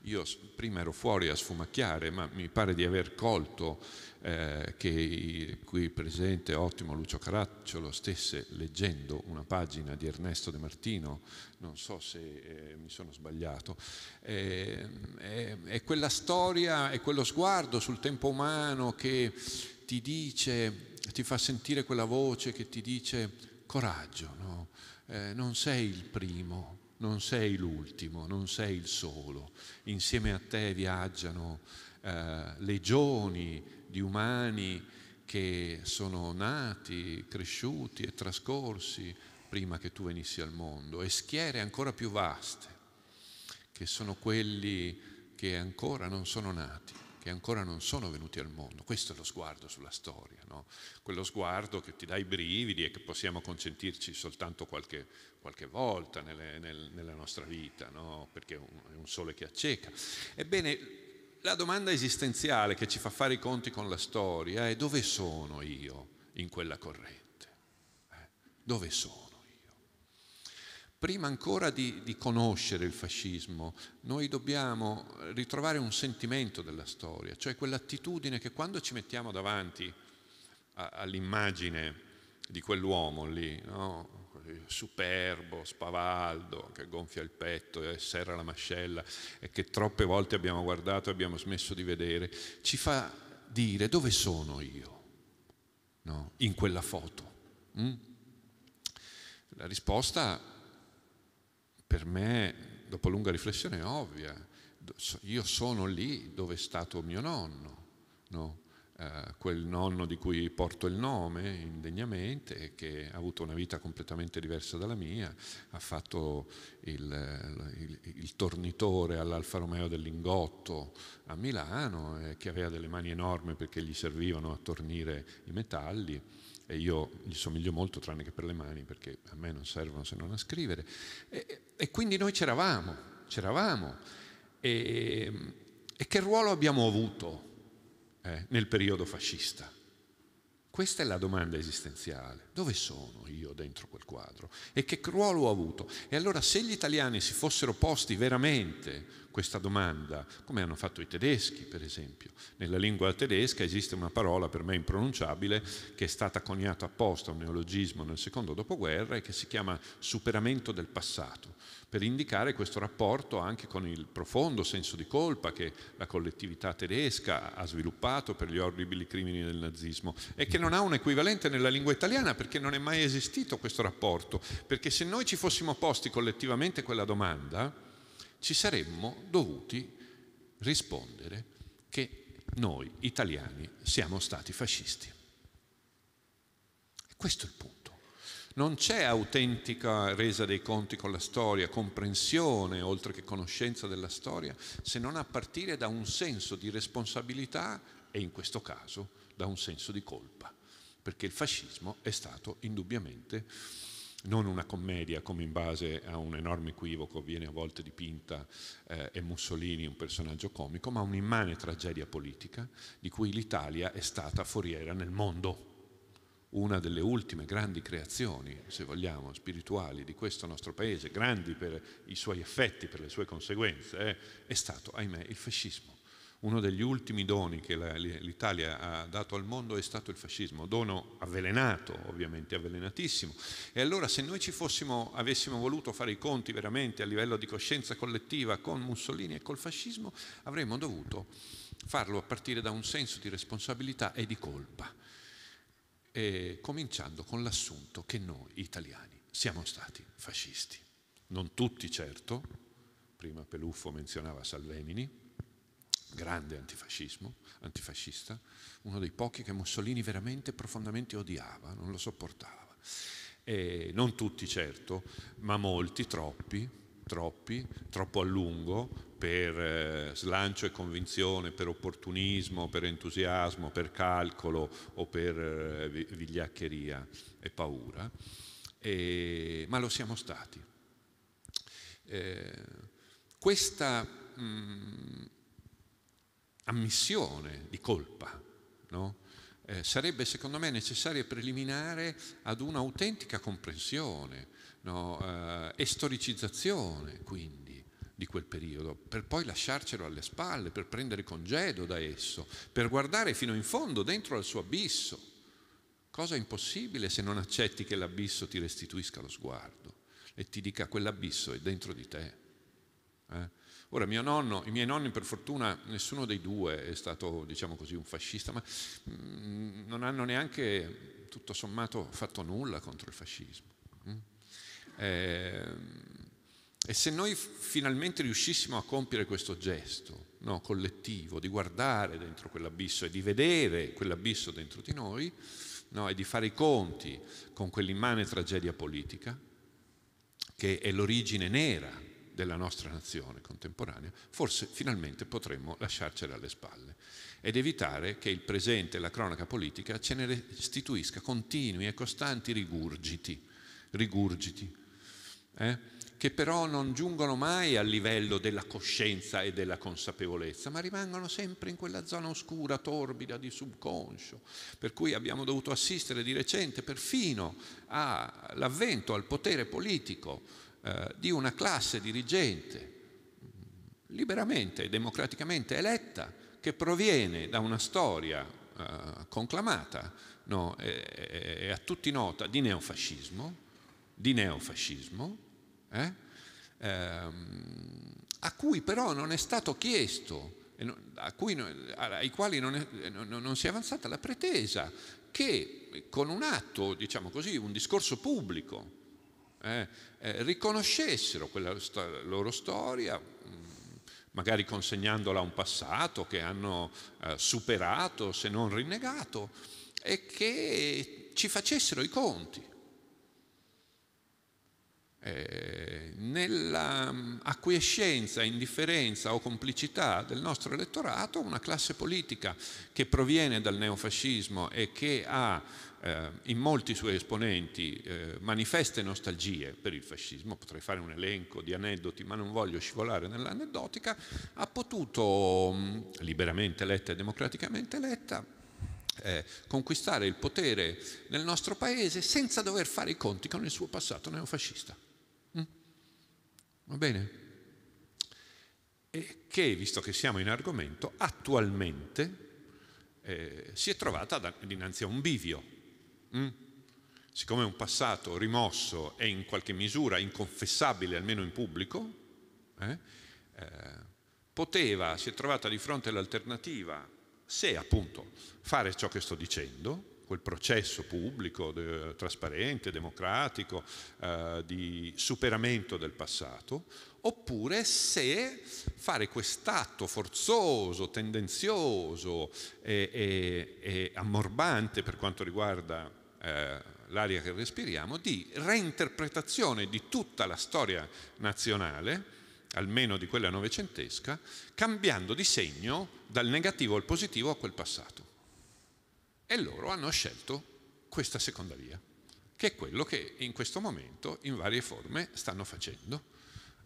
io prima ero fuori a sfumacchiare, ma mi pare di aver colto eh, che qui presente ottimo Lucio Caracciolo stesse leggendo una pagina di Ernesto De Martino, non so se eh, mi sono sbagliato. Eh, è, quella storia, è quello sguardo sul tempo umano che ti dice, ti fa sentire quella voce che ti dice coraggio, no? Eh, non sei il primo non sei l'ultimo, non sei il solo. Insieme a te viaggiano eh, legioni di umani che sono nati, cresciuti e trascorsi prima che tu venissi al mondo e schiere ancora più vaste, che sono quelli che ancora non sono nati che ancora non sono venuti al mondo. Questo è lo sguardo sulla storia, no? quello sguardo che ti dà i brividi e che possiamo consentirci soltanto qualche, qualche volta nelle, nel, nella nostra vita, no? perché è un, sole che acceca. Ebbene, la domanda esistenziale che ci fa fare i conti con la storia è dove sono io in quella corrente? Eh? Dove sono? prima ancora di, di, conoscere il fascismo, noi dobbiamo ritrovare un sentimento della storia, cioè quell'attitudine che quando ci mettiamo davanti a, all'immagine di quell'uomo lì, no? superbo, spavaldo, che gonfia il petto e serra la mascella e che troppe volte abbiamo guardato e abbiamo smesso di vedere, ci fa dire dove sono io no? in quella foto. Mm? La risposta per me, dopo lunga riflessione, è ovvia. Io sono lì dove è stato mio nonno, no? eh, quel nonno di cui porto il nome indegnamente, che ha avuto una vita completamente diversa dalla mia, ha fatto il, il, il tornitore all'Alfa Romeo del Lingotto a Milano, eh, che aveva delle mani enormi perché gli servivano a tornire i metalli e io gli somiglio molto tranne che per le mani perché a me non servono se non a scrivere. E, e quindi noi c'eravamo, c'eravamo. E, e, che ruolo abbiamo avuto eh, nel periodo fascista? Questa è la domanda esistenziale. Dove sono io dentro quel quadro? E che ruolo ho avuto? E allora se gli italiani si fossero posti veramente questa domanda, come hanno fatto i tedeschi per esempio. Nella lingua tedesca esiste una parola per me impronunciabile che è stata coniata apposta, a un neologismo nel secondo dopoguerra e che si chiama superamento del passato, per indicare questo rapporto anche con il profondo senso di colpa che la collettività tedesca ha sviluppato per gli orribili crimini del nazismo e che non ha un equivalente nella lingua italiana perché non è mai esistito questo rapporto, perché se noi ci fossimo posti collettivamente quella domanda, ci saremmo dovuti rispondere che noi italiani siamo stati fascisti. Questo è il punto. Non c'è autentica resa dei conti con la storia, comprensione oltre che conoscenza della storia, se non a partire da un senso di responsabilità e in questo caso da un senso di colpa, perché il fascismo è stato indubbiamente non una commedia come in base a un enorme equivoco viene a volte dipinta eh, e Mussolini un personaggio comico, ma un'immane tragedia politica di cui l'Italia è stata foriera nel mondo. Una delle ultime grandi creazioni, se vogliamo, spirituali di questo nostro paese, grandi per i suoi effetti, per le sue conseguenze, eh, è stato, ahimè, il fascismo uno degli ultimi doni che l'Italia ha dato al mondo è stato il fascismo, dono avvelenato, ovviamente avvelenatissimo. E allora se noi fossimo, avessimo voluto fare i conti veramente a livello di coscienza collettiva con Mussolini e col fascismo, avremmo dovuto farlo a partire da un senso di responsabilità e di colpa, e cominciando con l'assunto che noi italiani siamo stati fascisti. Non tutti certo, prima Peluffo menzionava Salvemini, grande antifascismo, antifascista, uno dei pochi che Mussolini veramente profondamente odiava, non lo sopportava. E non tutti certo, ma molti, troppi, troppi, troppo a lungo per eh, slancio e convinzione, per opportunismo, per entusiasmo, per calcolo o per eh, vigliaccheria e paura, e, ma lo siamo stati. Eh, questa mh, mm, ammissione di colpa, no? eh, sarebbe secondo me necessaria preliminare ad un'autentica comprensione no? eh, e quindi di quel periodo, per poi lasciarcelo alle spalle, per prendere congedo da esso, per guardare fino in fondo, dentro al suo abisso. Cosa impossibile se non accetti che l'abisso ti restituisca lo sguardo e ti dica quell'abisso è dentro di te. Eh? Ora, mio nonno, i miei nonni, per fortuna, nessuno dei due è stato, diciamo così, un fascista, ma mm, non hanno neanche, tutto sommato, fatto nulla contro il fascismo. Mm? Ehm, e se noi finalmente riuscissimo a compiere questo gesto no, collettivo, di guardare dentro quell'abisso e di vedere quell'abisso dentro di noi, no, e di fare i conti con quell'immane tragedia politica, che è l'origine nera della nostra nazione contemporanea, forse finalmente potremmo lasciarcela alle spalle ed evitare che il presente e la cronaca politica ce ne restituisca continui e costanti rigurgiti, rigurgiti eh? che però non giungono mai al livello della coscienza e della consapevolezza, ma rimangono sempre in quella zona oscura, torbida di subconscio, per cui abbiamo dovuto assistere di recente perfino all'avvento al potere politico eh, di una classe dirigente liberamente e democraticamente eletta che proviene da una storia eh, conclamata no, e, e, a tutti nota di neofascismo, di neofascismo eh, ehm, a cui però non è stato chiesto, cui, ai quali non, è, non, non si è avanzata la pretesa che con un atto, diciamo così, un discorso pubblico, eh, eh, riconoscessero quella sto- loro storia, mm, magari consegnandola a un passato che hanno eh, superato, se non rinnegato, e che ci facessero i conti. Eh, nella mm, acquiescenza, indifferenza o complicità del nostro elettorato, una classe politica che proviene dal neofascismo e che ha eh, in molti suoi esponenti eh, manifeste nostalgie per il fascismo, potrei fare un elenco di aneddoti ma non voglio scivolare nell'aneddotica, ha potuto, mh, mm, liberamente eletta e democraticamente eletta, eh, conquistare il potere nel nostro paese senza dover fare i conti con il suo passato neofascista. Mm? Va bene? E che, visto che siamo in argomento, attualmente eh, si è trovata dinanzi a un bivio. Mm? Siccome un passato rimosso è in qualche misura inconfessabile, almeno in pubblico, eh, eh, poteva, si è trovata di fronte all'alternativa, se appunto fare ciò che sto dicendo, quel processo pubblico, de, trasparente, democratico, eh, di superamento del passato, oppure se fare quest'atto forzoso, tendenzioso e, e, e ammorbante per quanto riguarda eh, l'aria che respiriamo, di reinterpretazione di tutta la storia nazionale, almeno di quella novecentesca, cambiando di segno dal negativo al positivo a quel passato. E loro hanno scelto questa seconda via, che è quello che in questo momento in varie forme stanno facendo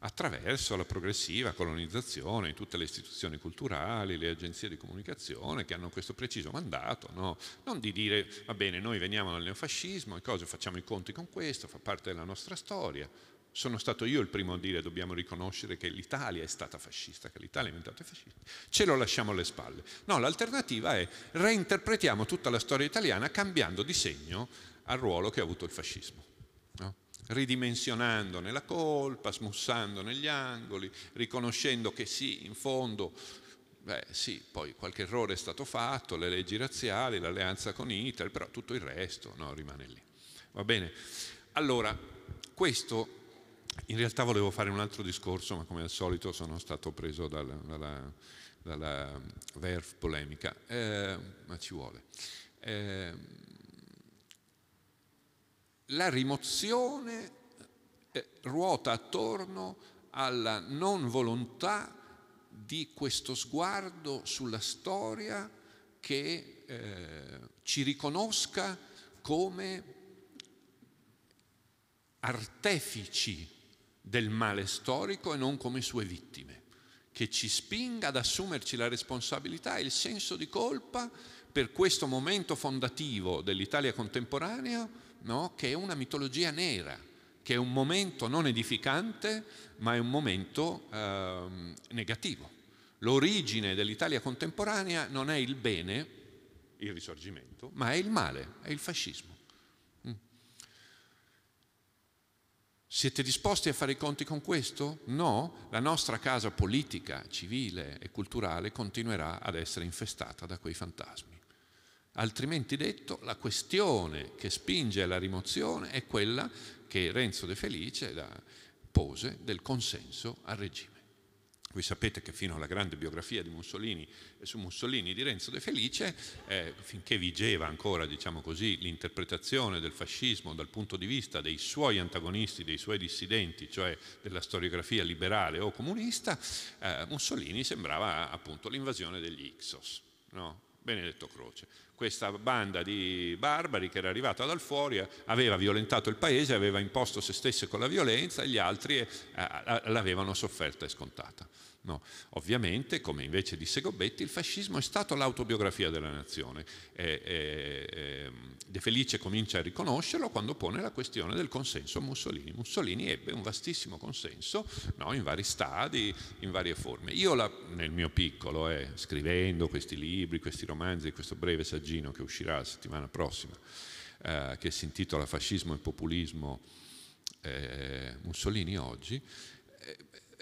attraverso la progressiva colonizzazione di tutte le istituzioni culturali, le agenzie di comunicazione che hanno questo preciso mandato, no? non di dire va bene noi veniamo dal neofascismo e cosa, facciamo i conti con questo, fa parte della nostra storia. Sono stato io il primo a dire dobbiamo riconoscere che l'Italia è stata fascista, che l'Italia è diventata fascista, ce lo lasciamo alle spalle. No, l'alternativa è reinterpretiamo tutta la storia italiana cambiando di segno al ruolo che ha avuto il fascismo. No? ridimensionandone la colpa, smussandone gli angoli, riconoscendo che sì, in fondo, beh sì, poi qualche errore è stato fatto, le leggi razziali, l'alleanza con Hitler, però tutto il resto no, rimane lì. Va bene? Allora, questo in realtà volevo fare un altro discorso, ma come al solito sono stato preso dalla, dalla, dalla verve polemica, eh, ma ci vuole. Eh, la rimozione eh, ruota attorno alla non volontà di questo sguardo sulla storia che eh, ci riconosca come artefici del male storico e non come sue vittime, che ci spinga ad assumerci la responsabilità e il senso di colpa per questo momento fondativo dell'Italia contemporanea no? che è una mitologia nera, che è un momento non edificante, ma è un momento eh, negativo. L'origine dell'Italia contemporanea non è il bene, il risorgimento, ma è il male, è il fascismo. Mm. Siete disposti a fare i conti con questo? No, la nostra casa politica, civile e culturale continuerà ad essere infestata da quei fantasmi. Altrimenti detto, la questione che spinge alla rimozione è quella che Renzo De Felice pose del consenso al regime. Voi sapete che fino alla grande biografia di Mussolini e eh, su Mussolini di Renzo De Felice, eh, finché vigeva ancora diciamo così, l'interpretazione del fascismo dal punto di vista dei suoi antagonisti, dei suoi dissidenti, cioè della storiografia liberale o comunista, eh, Mussolini sembrava appunto l'invasione degli Ixos. No? Benedetto Croce. Questa banda di barbari che era arrivata dal fuori eh, aveva violentato il paese, aveva imposto se stesse con la violenza e gli altri eh, l'avevano sofferta e scontata. No. Ovviamente, come invece disse Gobetti, il fascismo è stato l'autobiografia della nazione. E, e, e, De Felice comincia a riconoscerlo quando pone la questione del consenso a Mussolini. Mussolini ebbe un vastissimo consenso no, in vari stadi, in varie forme. Io la, nel mio piccolo, eh, scrivendo questi libri, questi romanzi, questo breve saggino che uscirà la settimana prossima, eh, che si intitola Fascismo e populismo eh, Mussolini oggi, eh,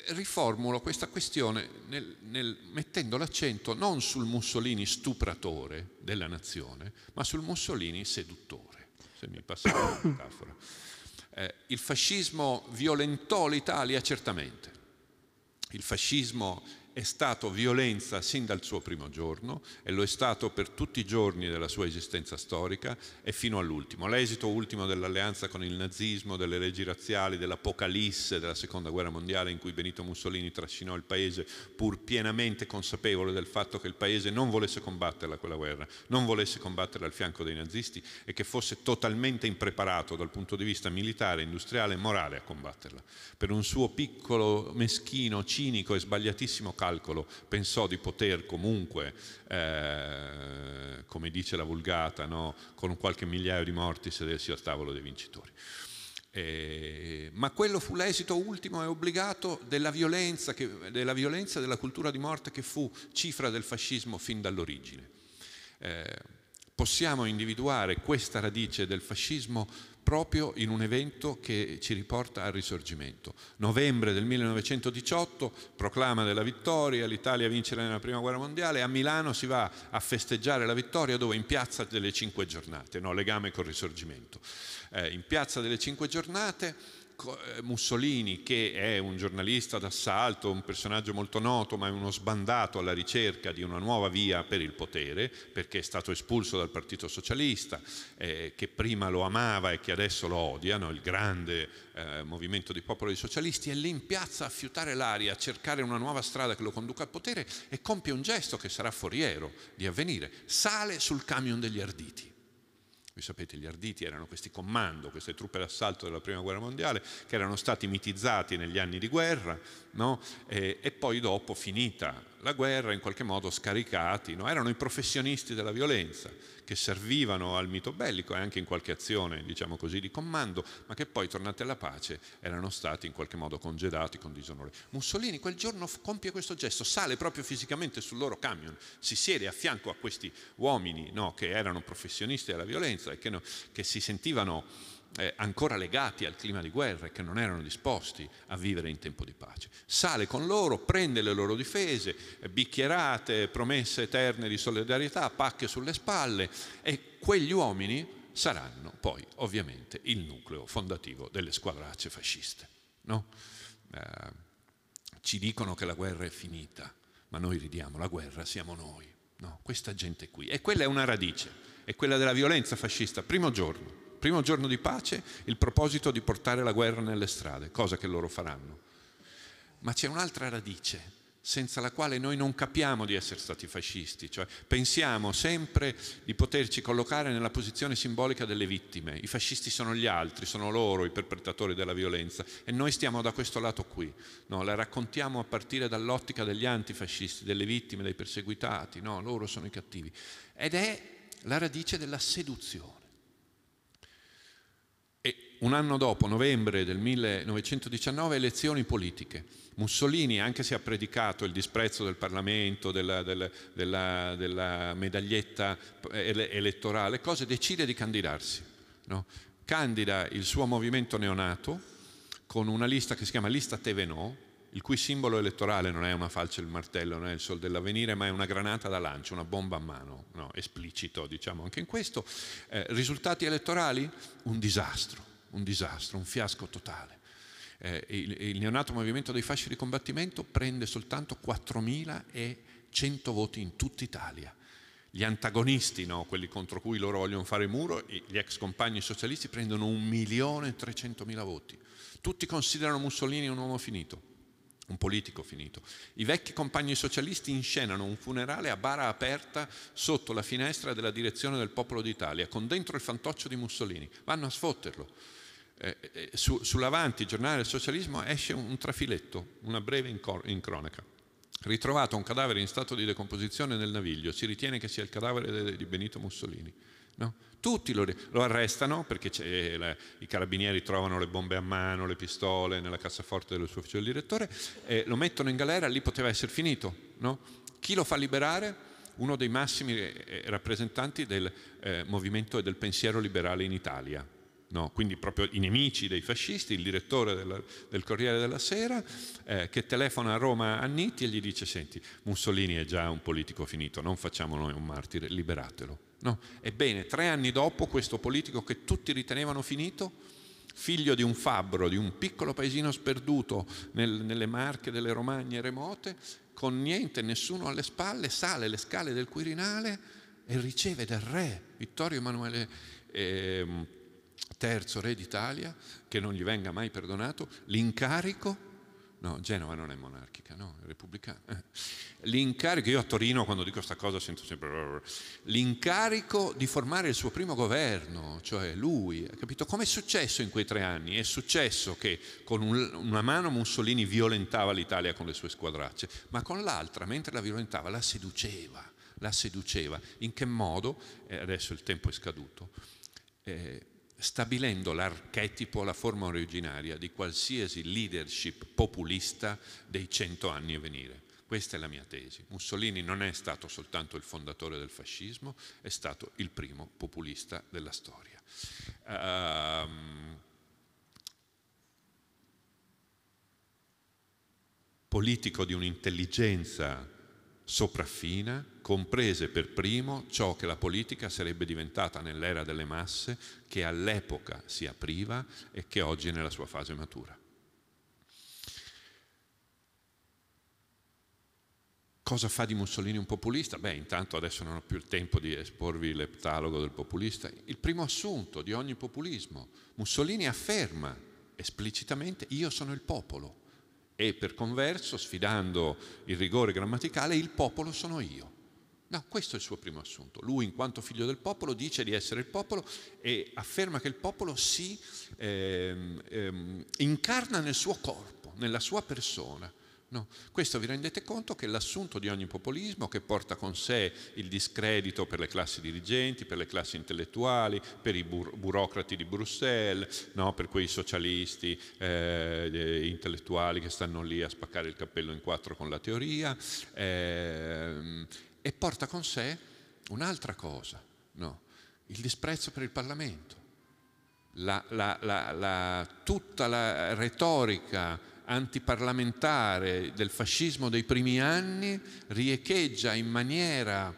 riformulo questa questione nel, nel, mettendo l'accento non sul Mussolini stupratore della nazione, ma sul Mussolini seduttore, se mi passate la metafora. Eh, il fascismo violentò l'Italia certamente, il fascismo è stato violenza sin dal suo primo giorno e lo è stato per tutti i giorni della sua esistenza storica e fino all'ultimo. L'esito ultimo dell'alleanza con il nazismo, delle leggi razziali, dell'apocalisse della seconda guerra mondiale in cui Benito Mussolini trascinò il paese pur pienamente consapevole del fatto che il paese non volesse combatterla quella guerra, non volesse combattere al fianco dei nazisti e che fosse totalmente impreparato dal punto di vista militare, industriale e morale a combatterla. Per un suo piccolo, meschino, cinico e sbagliatissimo caso, calcolo, pensò di poter comunque, eh, come dice la vulgata, no? con qualche migliaio di morti sedersi al tavolo dei vincitori. Eh, ma quello fu l'esito ultimo e obbligato della violenza, che, della violenza della cultura di morte che fu cifra del fascismo fin dall'origine. Eh, possiamo individuare questa radice del fascismo proprio in un evento che ci riporta al risorgimento. Novembre del 1918, proclama della vittoria, l'Italia vince nella Prima Guerra Mondiale, a Milano si va a festeggiare la vittoria dove in Piazza delle Cinque Giornate, no, legame col risorgimento, eh, in Piazza delle Cinque Giornate eh, Mussolini, che è un giornalista d'assalto, un personaggio molto noto, ma è uno sbandato alla ricerca di una nuova via per il potere, perché è stato espulso dal Partito Socialista, eh, che prima lo amava e che adesso lo odiano, il grande eh, movimento di popolo dei socialisti, è lì in piazza a fiutare l'aria, a cercare una nuova strada che lo conduca al potere e compie un gesto che sarà foriero di avvenire, sale sul camion degli arditi voi sapete, gli arditi erano questi comando, queste truppe d'assalto della Prima Guerra Mondiale, che erano stati mitizzati negli anni di guerra, no? e, e poi dopo, finita la guerra, in qualche modo scaricati, no? erano i professionisti della violenza che servivano al mito bellico e anche in qualche azione, diciamo così, di comando, ma che poi, tornati alla pace, erano stati in qualche modo congedati con disonore. Mussolini quel giorno compie questo gesto, sale proprio fisicamente sul loro camion, si siede a fianco a questi uomini no? che erano professionisti della violenza e che, no, che si sentivano eh, ancora legati al clima di guerra e che non erano disposti a vivere in tempo di pace. Sale con loro, prende le loro difese, eh, bicchierate, promesse eterne di solidarietà, pacche sulle spalle e quegli uomini saranno poi ovviamente il nucleo fondativo delle squadracce fasciste. No? Eh, ci dicono che la guerra è finita, ma noi ridiamo, la guerra siamo noi, no? questa gente qui. E quella è una radice, è quella della violenza fascista, primo giorno primo giorno di pace, il proposito di portare la guerra nelle strade, cosa che loro faranno. Ma c'è un'altra radice senza la quale noi non capiamo di essere stati fascisti, cioè pensiamo sempre di poterci collocare nella posizione simbolica delle vittime. I fascisti sono gli altri, sono loro i perpetratori della violenza e noi stiamo da questo lato qui. No, la raccontiamo a partire dall'ottica degli antifascisti, delle vittime, dei perseguitati, no, loro sono i cattivi. Ed è la radice della seduzione un anno dopo, novembre del 1919, elezioni politiche. Mussolini, anche se ha predicato il disprezzo del Parlamento, della, della, della, della medaglietta eh, elettorale, cose, decide di candidarsi. No? Candida il suo movimento neonato con una lista che si chiama Lista Tevenò, il cui simbolo elettorale non è una falce e il martello, non è il sol dell'avvenire, ma è una granata da lancio, una bomba a mano, no, esplicito diciamo anche in questo. Eh, risultati elettorali? Un disastro un disastro, un fiasco totale. Eh, il, il, neonato movimento dei fasci di combattimento prende soltanto 4.100 voti in tutta Italia. Gli antagonisti, no? quelli contro cui loro vogliono fare il muro, gli ex compagni socialisti prendono 1.300.000 voti. Tutti considerano Mussolini un uomo finito un politico finito. I vecchi compagni socialisti inscenano un funerale a bara aperta sotto la finestra della direzione del Popolo d'Italia, con dentro il fantoccio di Mussolini. Vanno a sfotterlo. Eh, eh, su, sull'avanti giornale del socialismo esce un, un trafiletto, una breve incor- incronaca. Ritrovato un cadavere in stato di decomposizione nel naviglio, si ritiene che sia il cadavere di Benito Mussolini. No? Tutti lo, lo, arrestano perché eh, la, i carabinieri trovano le bombe a mano, le pistole nella cassaforte del suo ufficio del direttore, eh, lo mettono in galera, lì poteva essere finito. No? Chi lo fa liberare? Uno dei massimi eh, rappresentanti del eh, movimento e del pensiero liberale in Italia, no? quindi proprio i nemici dei fascisti, il direttore della, del Corriere della Sera, eh, che telefona a Roma a Nitti e gli dice, senti, Mussolini è già un politico finito, non facciamo noi un martire, liberatelo. No? Ebbene, tre anni dopo questo politico che tutti ritenevano finito, figlio di un fabbro, di un piccolo paesino sperduto nel, nelle Marche delle Romagne remote, con niente, nessuno alle spalle, sale le scale del Quirinale e riceve dal re Vittorio Emanuele eh, terzo re d'Italia, che non gli venga mai perdonato, l'incarico No, Genova non è monarchica, no, è repubblicana. Eh, l'incarico, io a Torino quando dico questa cosa sento sempre... L'incarico di formare il suo primo governo, cioè lui, capito? Come è successo in quei tre anni? È successo che con un, una mano Mussolini violentava l'Italia con le sue squadracce, ma con l'altra, mentre la violentava, la seduceva, la seduceva. In che modo? Eh, adesso il tempo è scaduto. Eh, stabilendo l'archetipo, la forma originaria di qualsiasi leadership populista dei cento anni a venire. Questa è la mia tesi. Mussolini non è stato soltanto il fondatore del fascismo, è stato il primo populista della storia. Um, politico di un'intelligenza sopraffina, comprese per primo ciò che la politica sarebbe diventata nell'era delle masse, che all'epoca si apriva e che oggi è nella sua fase matura. Cosa fa di Mussolini un populista? Beh, intanto adesso non ho più il tempo di esporvi l'eptalogo del populista. Il primo assunto di ogni populismo. Mussolini afferma esplicitamente io sono il popolo e per converso, sfidando il rigore grammaticale, il popolo sono io. No, questo è il suo primo assunto. Lui, in quanto figlio del popolo, dice di essere il popolo e afferma che il popolo si ehm, ehm, incarna nel suo corpo, nella sua persona. No. Questo vi rendete conto che è l'assunto di ogni populismo che porta con sé il discredito per le classi dirigenti, per le classi intellettuali, per i bur- burocrati di Bruxelles, no? per quei socialisti eh, eh intellettuali che stanno lì a spaccare il cappello in quattro con la teoria eh, e porta con sé un'altra cosa, no? il disprezzo per il Parlamento, la, la, la, tutta la retorica antiparlamentare del fascismo dei primi anni riecheggia in maniera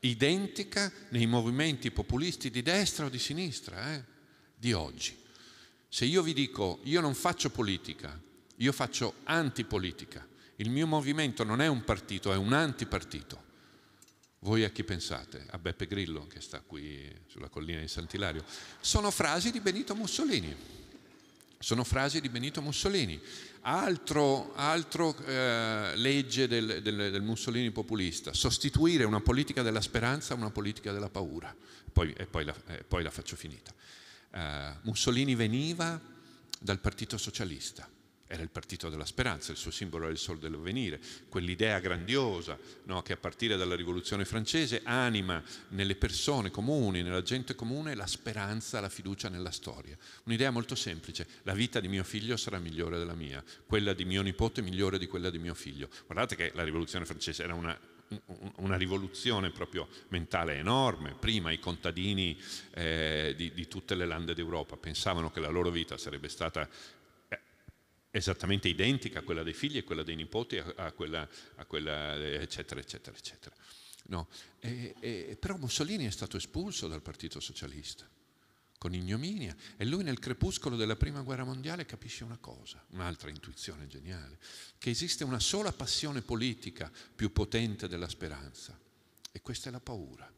identica nei movimenti populisti di destra o di sinistra eh, di oggi. Se io vi dico io non faccio politica, io faccio antipolitica, il mio movimento non è un partito, è un antipartito. Voi a chi pensate? A Beppe Grillo che sta qui sulla collina di Sant'Ilario. Sono frasi di Benito Mussolini sono frasi di Benito Mussolini. Altro, altro eh, legge del, del, del, Mussolini populista, sostituire una politica della speranza a una politica della paura. Poi, e poi la, eh, poi la faccio finita. Eh, Mussolini veniva dal Partito Socialista, era il partito della speranza, il suo simbolo era il sol dell'avvenire, quell'idea grandiosa no, che a partire dalla rivoluzione francese anima nelle persone comuni, nella gente comune, la speranza, la fiducia nella storia. Un'idea molto semplice, la vita di mio figlio sarà migliore della mia, quella di mio nipote migliore di quella di mio figlio. Guardate che la rivoluzione francese era una una rivoluzione proprio mentale enorme. Prima i contadini eh, di, di, tutte le lande d'Europa pensavano che la loro vita sarebbe stata esattamente identica a quella dei figli e quella dei nipoti, a, quella, a quella eh, eccetera, eccetera, eccetera. No. E, e, però Mussolini è stato espulso dal Partito Socialista con ignominia e lui nel crepuscolo della Prima Guerra Mondiale capisce una cosa, un'altra intuizione geniale, che esiste una sola passione politica più potente della speranza e questa è la paura.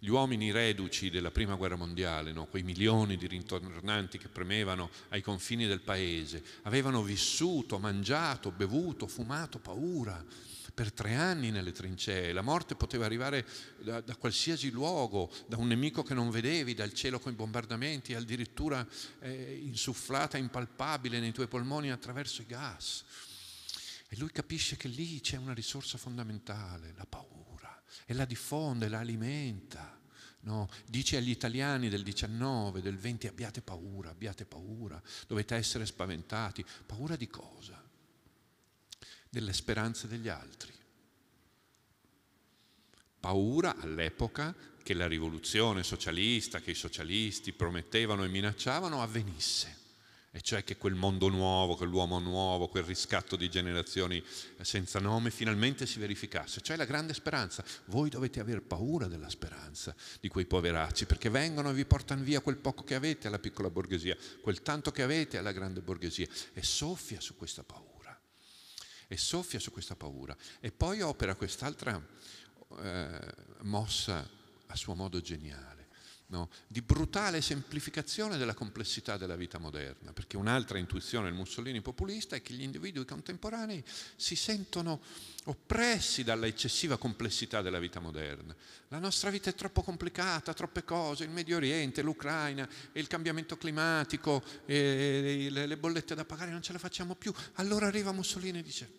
Gli uomini reduci della Prima Guerra Mondiale, no? quei milioni di rintornanti che premevano ai confini del paese, avevano vissuto, mangiato, bevuto, fumato paura per tre anni nelle trincee. La morte poteva arrivare da, da qualsiasi luogo, da un nemico che non vedevi, dal cielo con i bombardamenti, addirittura eh, insufflata, impalpabile nei tuoi polmoni attraverso i gas. E lui capisce che lì c'è una risorsa fondamentale, la paura e la diffonde, la alimenta. No? Dice agli italiani del 19, del 20, abbiate paura, abbiate paura, dovete essere spaventati. Paura di cosa? Delle speranze degli altri. Paura all'epoca che la rivoluzione socialista, che i socialisti promettevano e minacciavano, avvenisse e cioè che quel mondo nuovo, quell'uomo nuovo, quel riscatto di generazioni eh, senza nome finalmente si verificasse. Cioè la grande speranza. Voi dovete avere paura della speranza di quei poveracci, perché vengono e vi portano via quel poco che avete alla piccola borghesia, quel tanto che avete alla grande borghesia. E soffia su questa paura. E soffia su questa paura. E poi opera quest'altra eh, mossa a suo modo geniale no? di brutale semplificazione della complessità della vita moderna, perché un'altra intuizione del Mussolini populista è che gli individui contemporanei si sentono oppressi dalla eccessiva complessità della vita moderna. La nostra vita è troppo complicata, troppe cose, il Medio Oriente, l'Ucraina, il cambiamento climatico, eh, le bollette da pagare, non ce la facciamo più. Allora arriva Mussolini e dice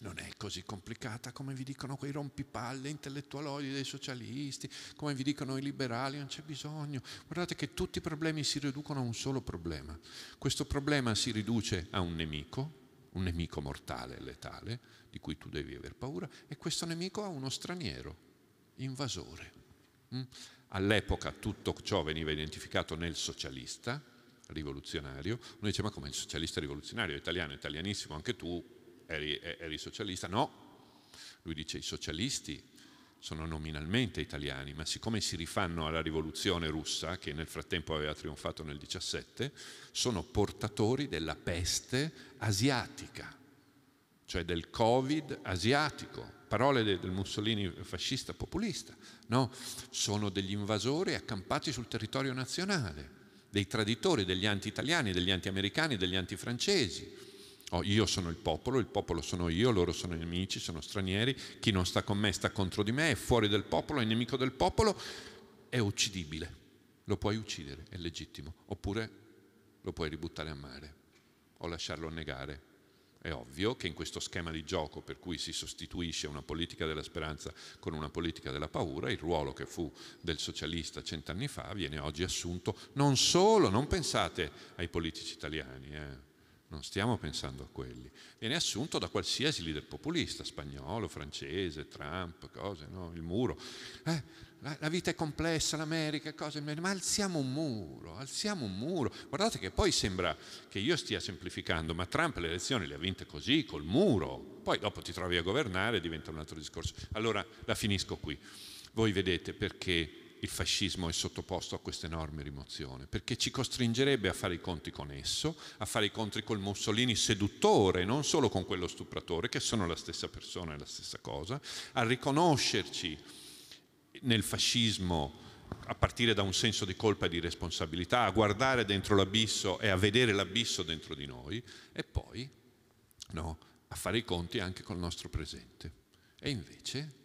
non è così complicata come vi dicono quei rompipalle intellettualoidi dei socialisti, come vi dicono i liberali, non c'è bisogno. Guardate che tutti i problemi si riducono a un solo problema. Questo problema si riduce a un nemico, un nemico mortale e letale, di cui tu devi aver paura, e questo nemico a uno straniero, invasore. Mm? All'epoca tutto ciò veniva identificato nel socialista rivoluzionario. Uno dice, ma come il socialista rivoluzionario italiano, italianissimo, anche tu eri, eri socialista? No, lui dice i socialisti sono nominalmente italiani, ma siccome si rifanno alla rivoluzione russa, che nel frattempo aveva trionfato nel 17, sono portatori della peste asiatica, cioè del Covid asiatico. Parole del Mussolini fascista populista, no? Sono degli invasori accampati sul territorio nazionale, dei traditori, degli anti-italiani, degli anti-americani, degli anti-francesi Oh, io sono il popolo, il popolo sono io, loro sono i nemici, sono stranieri, chi non sta con me sta contro di me, è fuori del popolo, è nemico del popolo, è uccidibile, lo puoi uccidere, è legittimo, oppure lo puoi ributtare a mare o lasciarlo negare. È ovvio che in questo schema di gioco per cui si sostituisce una politica della speranza con una politica della paura, il ruolo che fu del socialista cent'anni fa viene oggi assunto non solo, non pensate ai politici italiani, eh, non stiamo pensando a quelli. Viene assunto da qualsiasi leader populista, spagnolo, francese, Trump, cose, no? il muro. Eh, la, la, vita è complessa, l'America, cose, ma alziamo un muro, alziamo un muro. Guardate che poi sembra che io stia semplificando, ma Trump le elezioni le ha vinte così, col muro. Poi dopo ti trovi a governare e diventa un altro discorso. Allora la finisco qui. Voi vedete perché il fascismo è sottoposto a questa enorme rimozione, perché ci costringerebbe a fare i conti con esso, a fare i conti col Mussolini seduttore, non solo con quello stupratore, che sono la stessa persona e la stessa cosa, a riconoscerci nel fascismo a partire da un senso di colpa e di responsabilità, a guardare dentro l'abisso e a vedere l'abisso dentro di noi e poi no, a fare i conti anche col nostro presente. E invece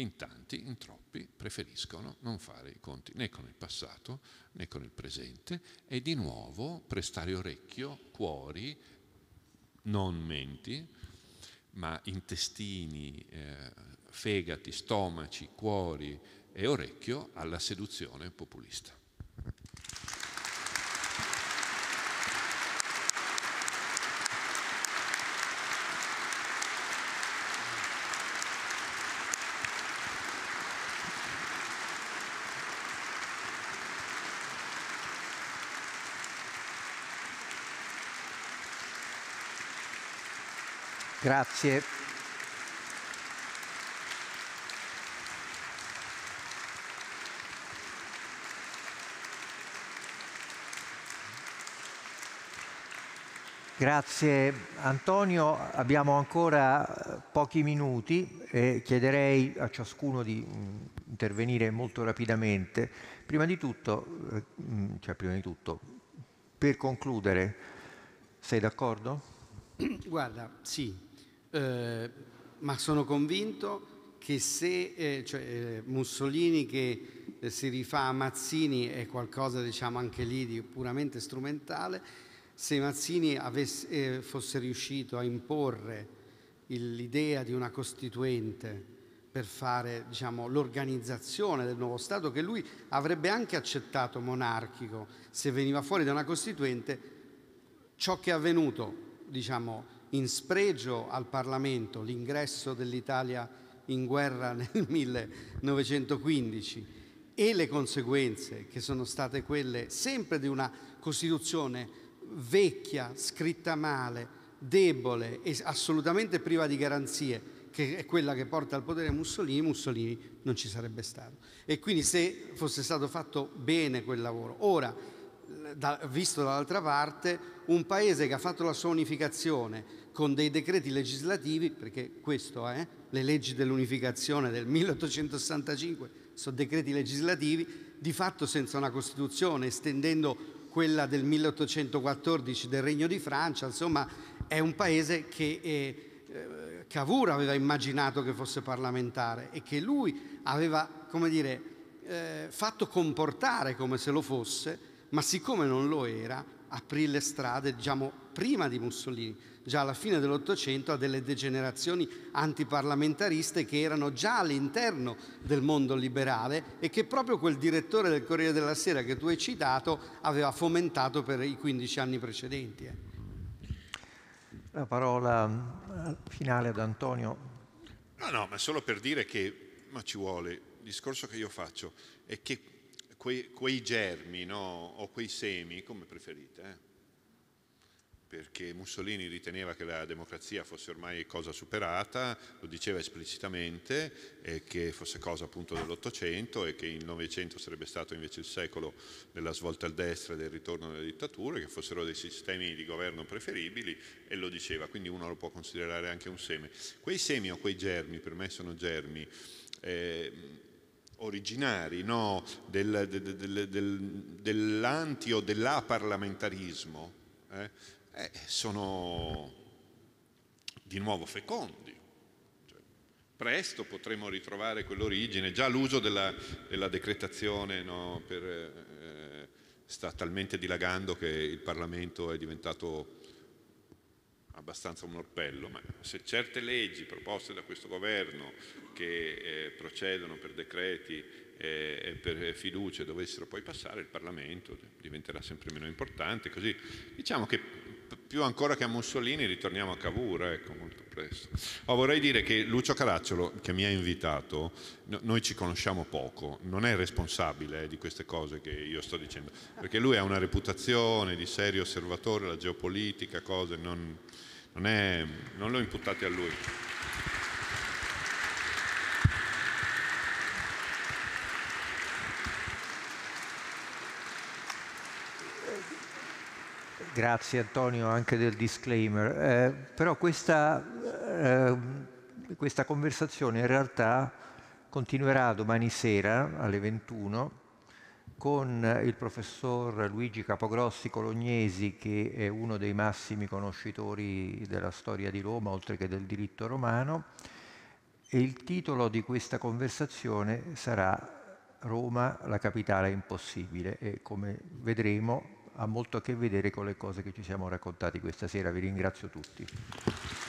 in tanti, in troppi, preferiscono non fare i conti né con il passato né con il presente e di nuovo prestare orecchio, cuori, non menti, ma intestini, eh, fegati, stomaci, cuori e orecchio alla seduzione populista. Grazie. Grazie Antonio, abbiamo ancora eh, pochi minuti e chiederei a ciascuno di mm, intervenire molto rapidamente. Prima di tutto, eh, mm, cioè prima di tutto per concludere, sei d'accordo? Guarda, sì, eh, ma sono convinto che se eh, cioè, eh, Mussolini che eh, si rifà a Mazzini è qualcosa diciamo anche lì di puramente strumentale, se Mazzini avesse, eh, fosse riuscito a imporre l'idea di una costituente per fare diciamo, l'organizzazione del nuovo Stato che lui avrebbe anche accettato monarchico se veniva fuori da una costituente ciò che è avvenuto diciamo, in spregio al Parlamento l'ingresso dell'Italia in guerra nel 1915 e le conseguenze che sono state quelle sempre di una Costituzione vecchia, scritta male, debole e assolutamente priva di garanzie, che è quella che porta al potere Mussolini, Mussolini non ci sarebbe stato. E quindi se fosse stato fatto bene quel lavoro. Ora, da, visto dall'altra parte, un paese che ha fatto la sua unificazione con dei decreti legislativi, perché questo è, eh, le leggi dell'unificazione del 1865 sono decreti legislativi, di fatto senza una Costituzione, estendendo quella del 1814 del Regno di Francia, insomma è un paese che eh, eh Cavour aveva immaginato che fosse parlamentare e che lui aveva, come dire, eh, fatto comportare come se lo fosse ma siccome non lo era, aprì le strade, diciamo prima di Mussolini, già alla fine dell'Ottocento, a delle degenerazioni antiparlamentariste che erano già all'interno del mondo liberale e che proprio quel direttore del Corriere della Sera che tu hai citato aveva fomentato per i 15 anni precedenti. Eh. La parola eh, finale ad Antonio. No, no, ma solo per dire che, ma ci vuole, il discorso che io faccio è che quei, quei germi no? o quei semi, come preferite, eh? perché Mussolini riteneva che la democrazia fosse ormai cosa superata, lo diceva esplicitamente, e che fosse cosa appunto dell'Ottocento e che il Novecento sarebbe stato invece il secolo della svolta al destra e del ritorno delle dittature, che fossero dei sistemi di governo preferibili e lo diceva, quindi uno lo può considerare anche un seme. Quei semi o quei germi, per me sono germi, eh, originari no? del, del, del, dell'anti o dell'aparlamentarismo eh? Eh, sono di nuovo fecondi. Cioè, presto potremo ritrovare quell'origine, già l'uso della, della decretazione no? per, eh, eh sta talmente dilagando che il Parlamento è diventato abbastanza un orpello, ma se certe leggi proposte da questo governo che eh, procedono per decreti eh, e per eh, fiducia dovessero poi passare, il Parlamento diventerà sempre meno importante, così diciamo che più ancora che a Mussolini ritorniamo a Cavour, ecco, molto presto. Oh, vorrei dire che Lucio Caracciolo, che mi ha invitato, no, noi ci conosciamo poco, non è responsabile eh, di queste cose che io sto dicendo, perché lui ha una reputazione di serio osservatore della geopolitica, cose non non, è, non lo imputate a lui. Grazie Antonio anche del disclaimer, eh, però questa, eh, questa conversazione in realtà continuerà domani sera alle 21 con il professor Luigi Capogrossi Colognesi, che è uno dei massimi conoscitori della storia di Roma, oltre che del diritto romano, e il titolo di questa conversazione sarà Roma, la capitale impossibile e come vedremo ha molto a che vedere con le cose che ci siamo raccontati questa sera. Vi ringrazio tutti.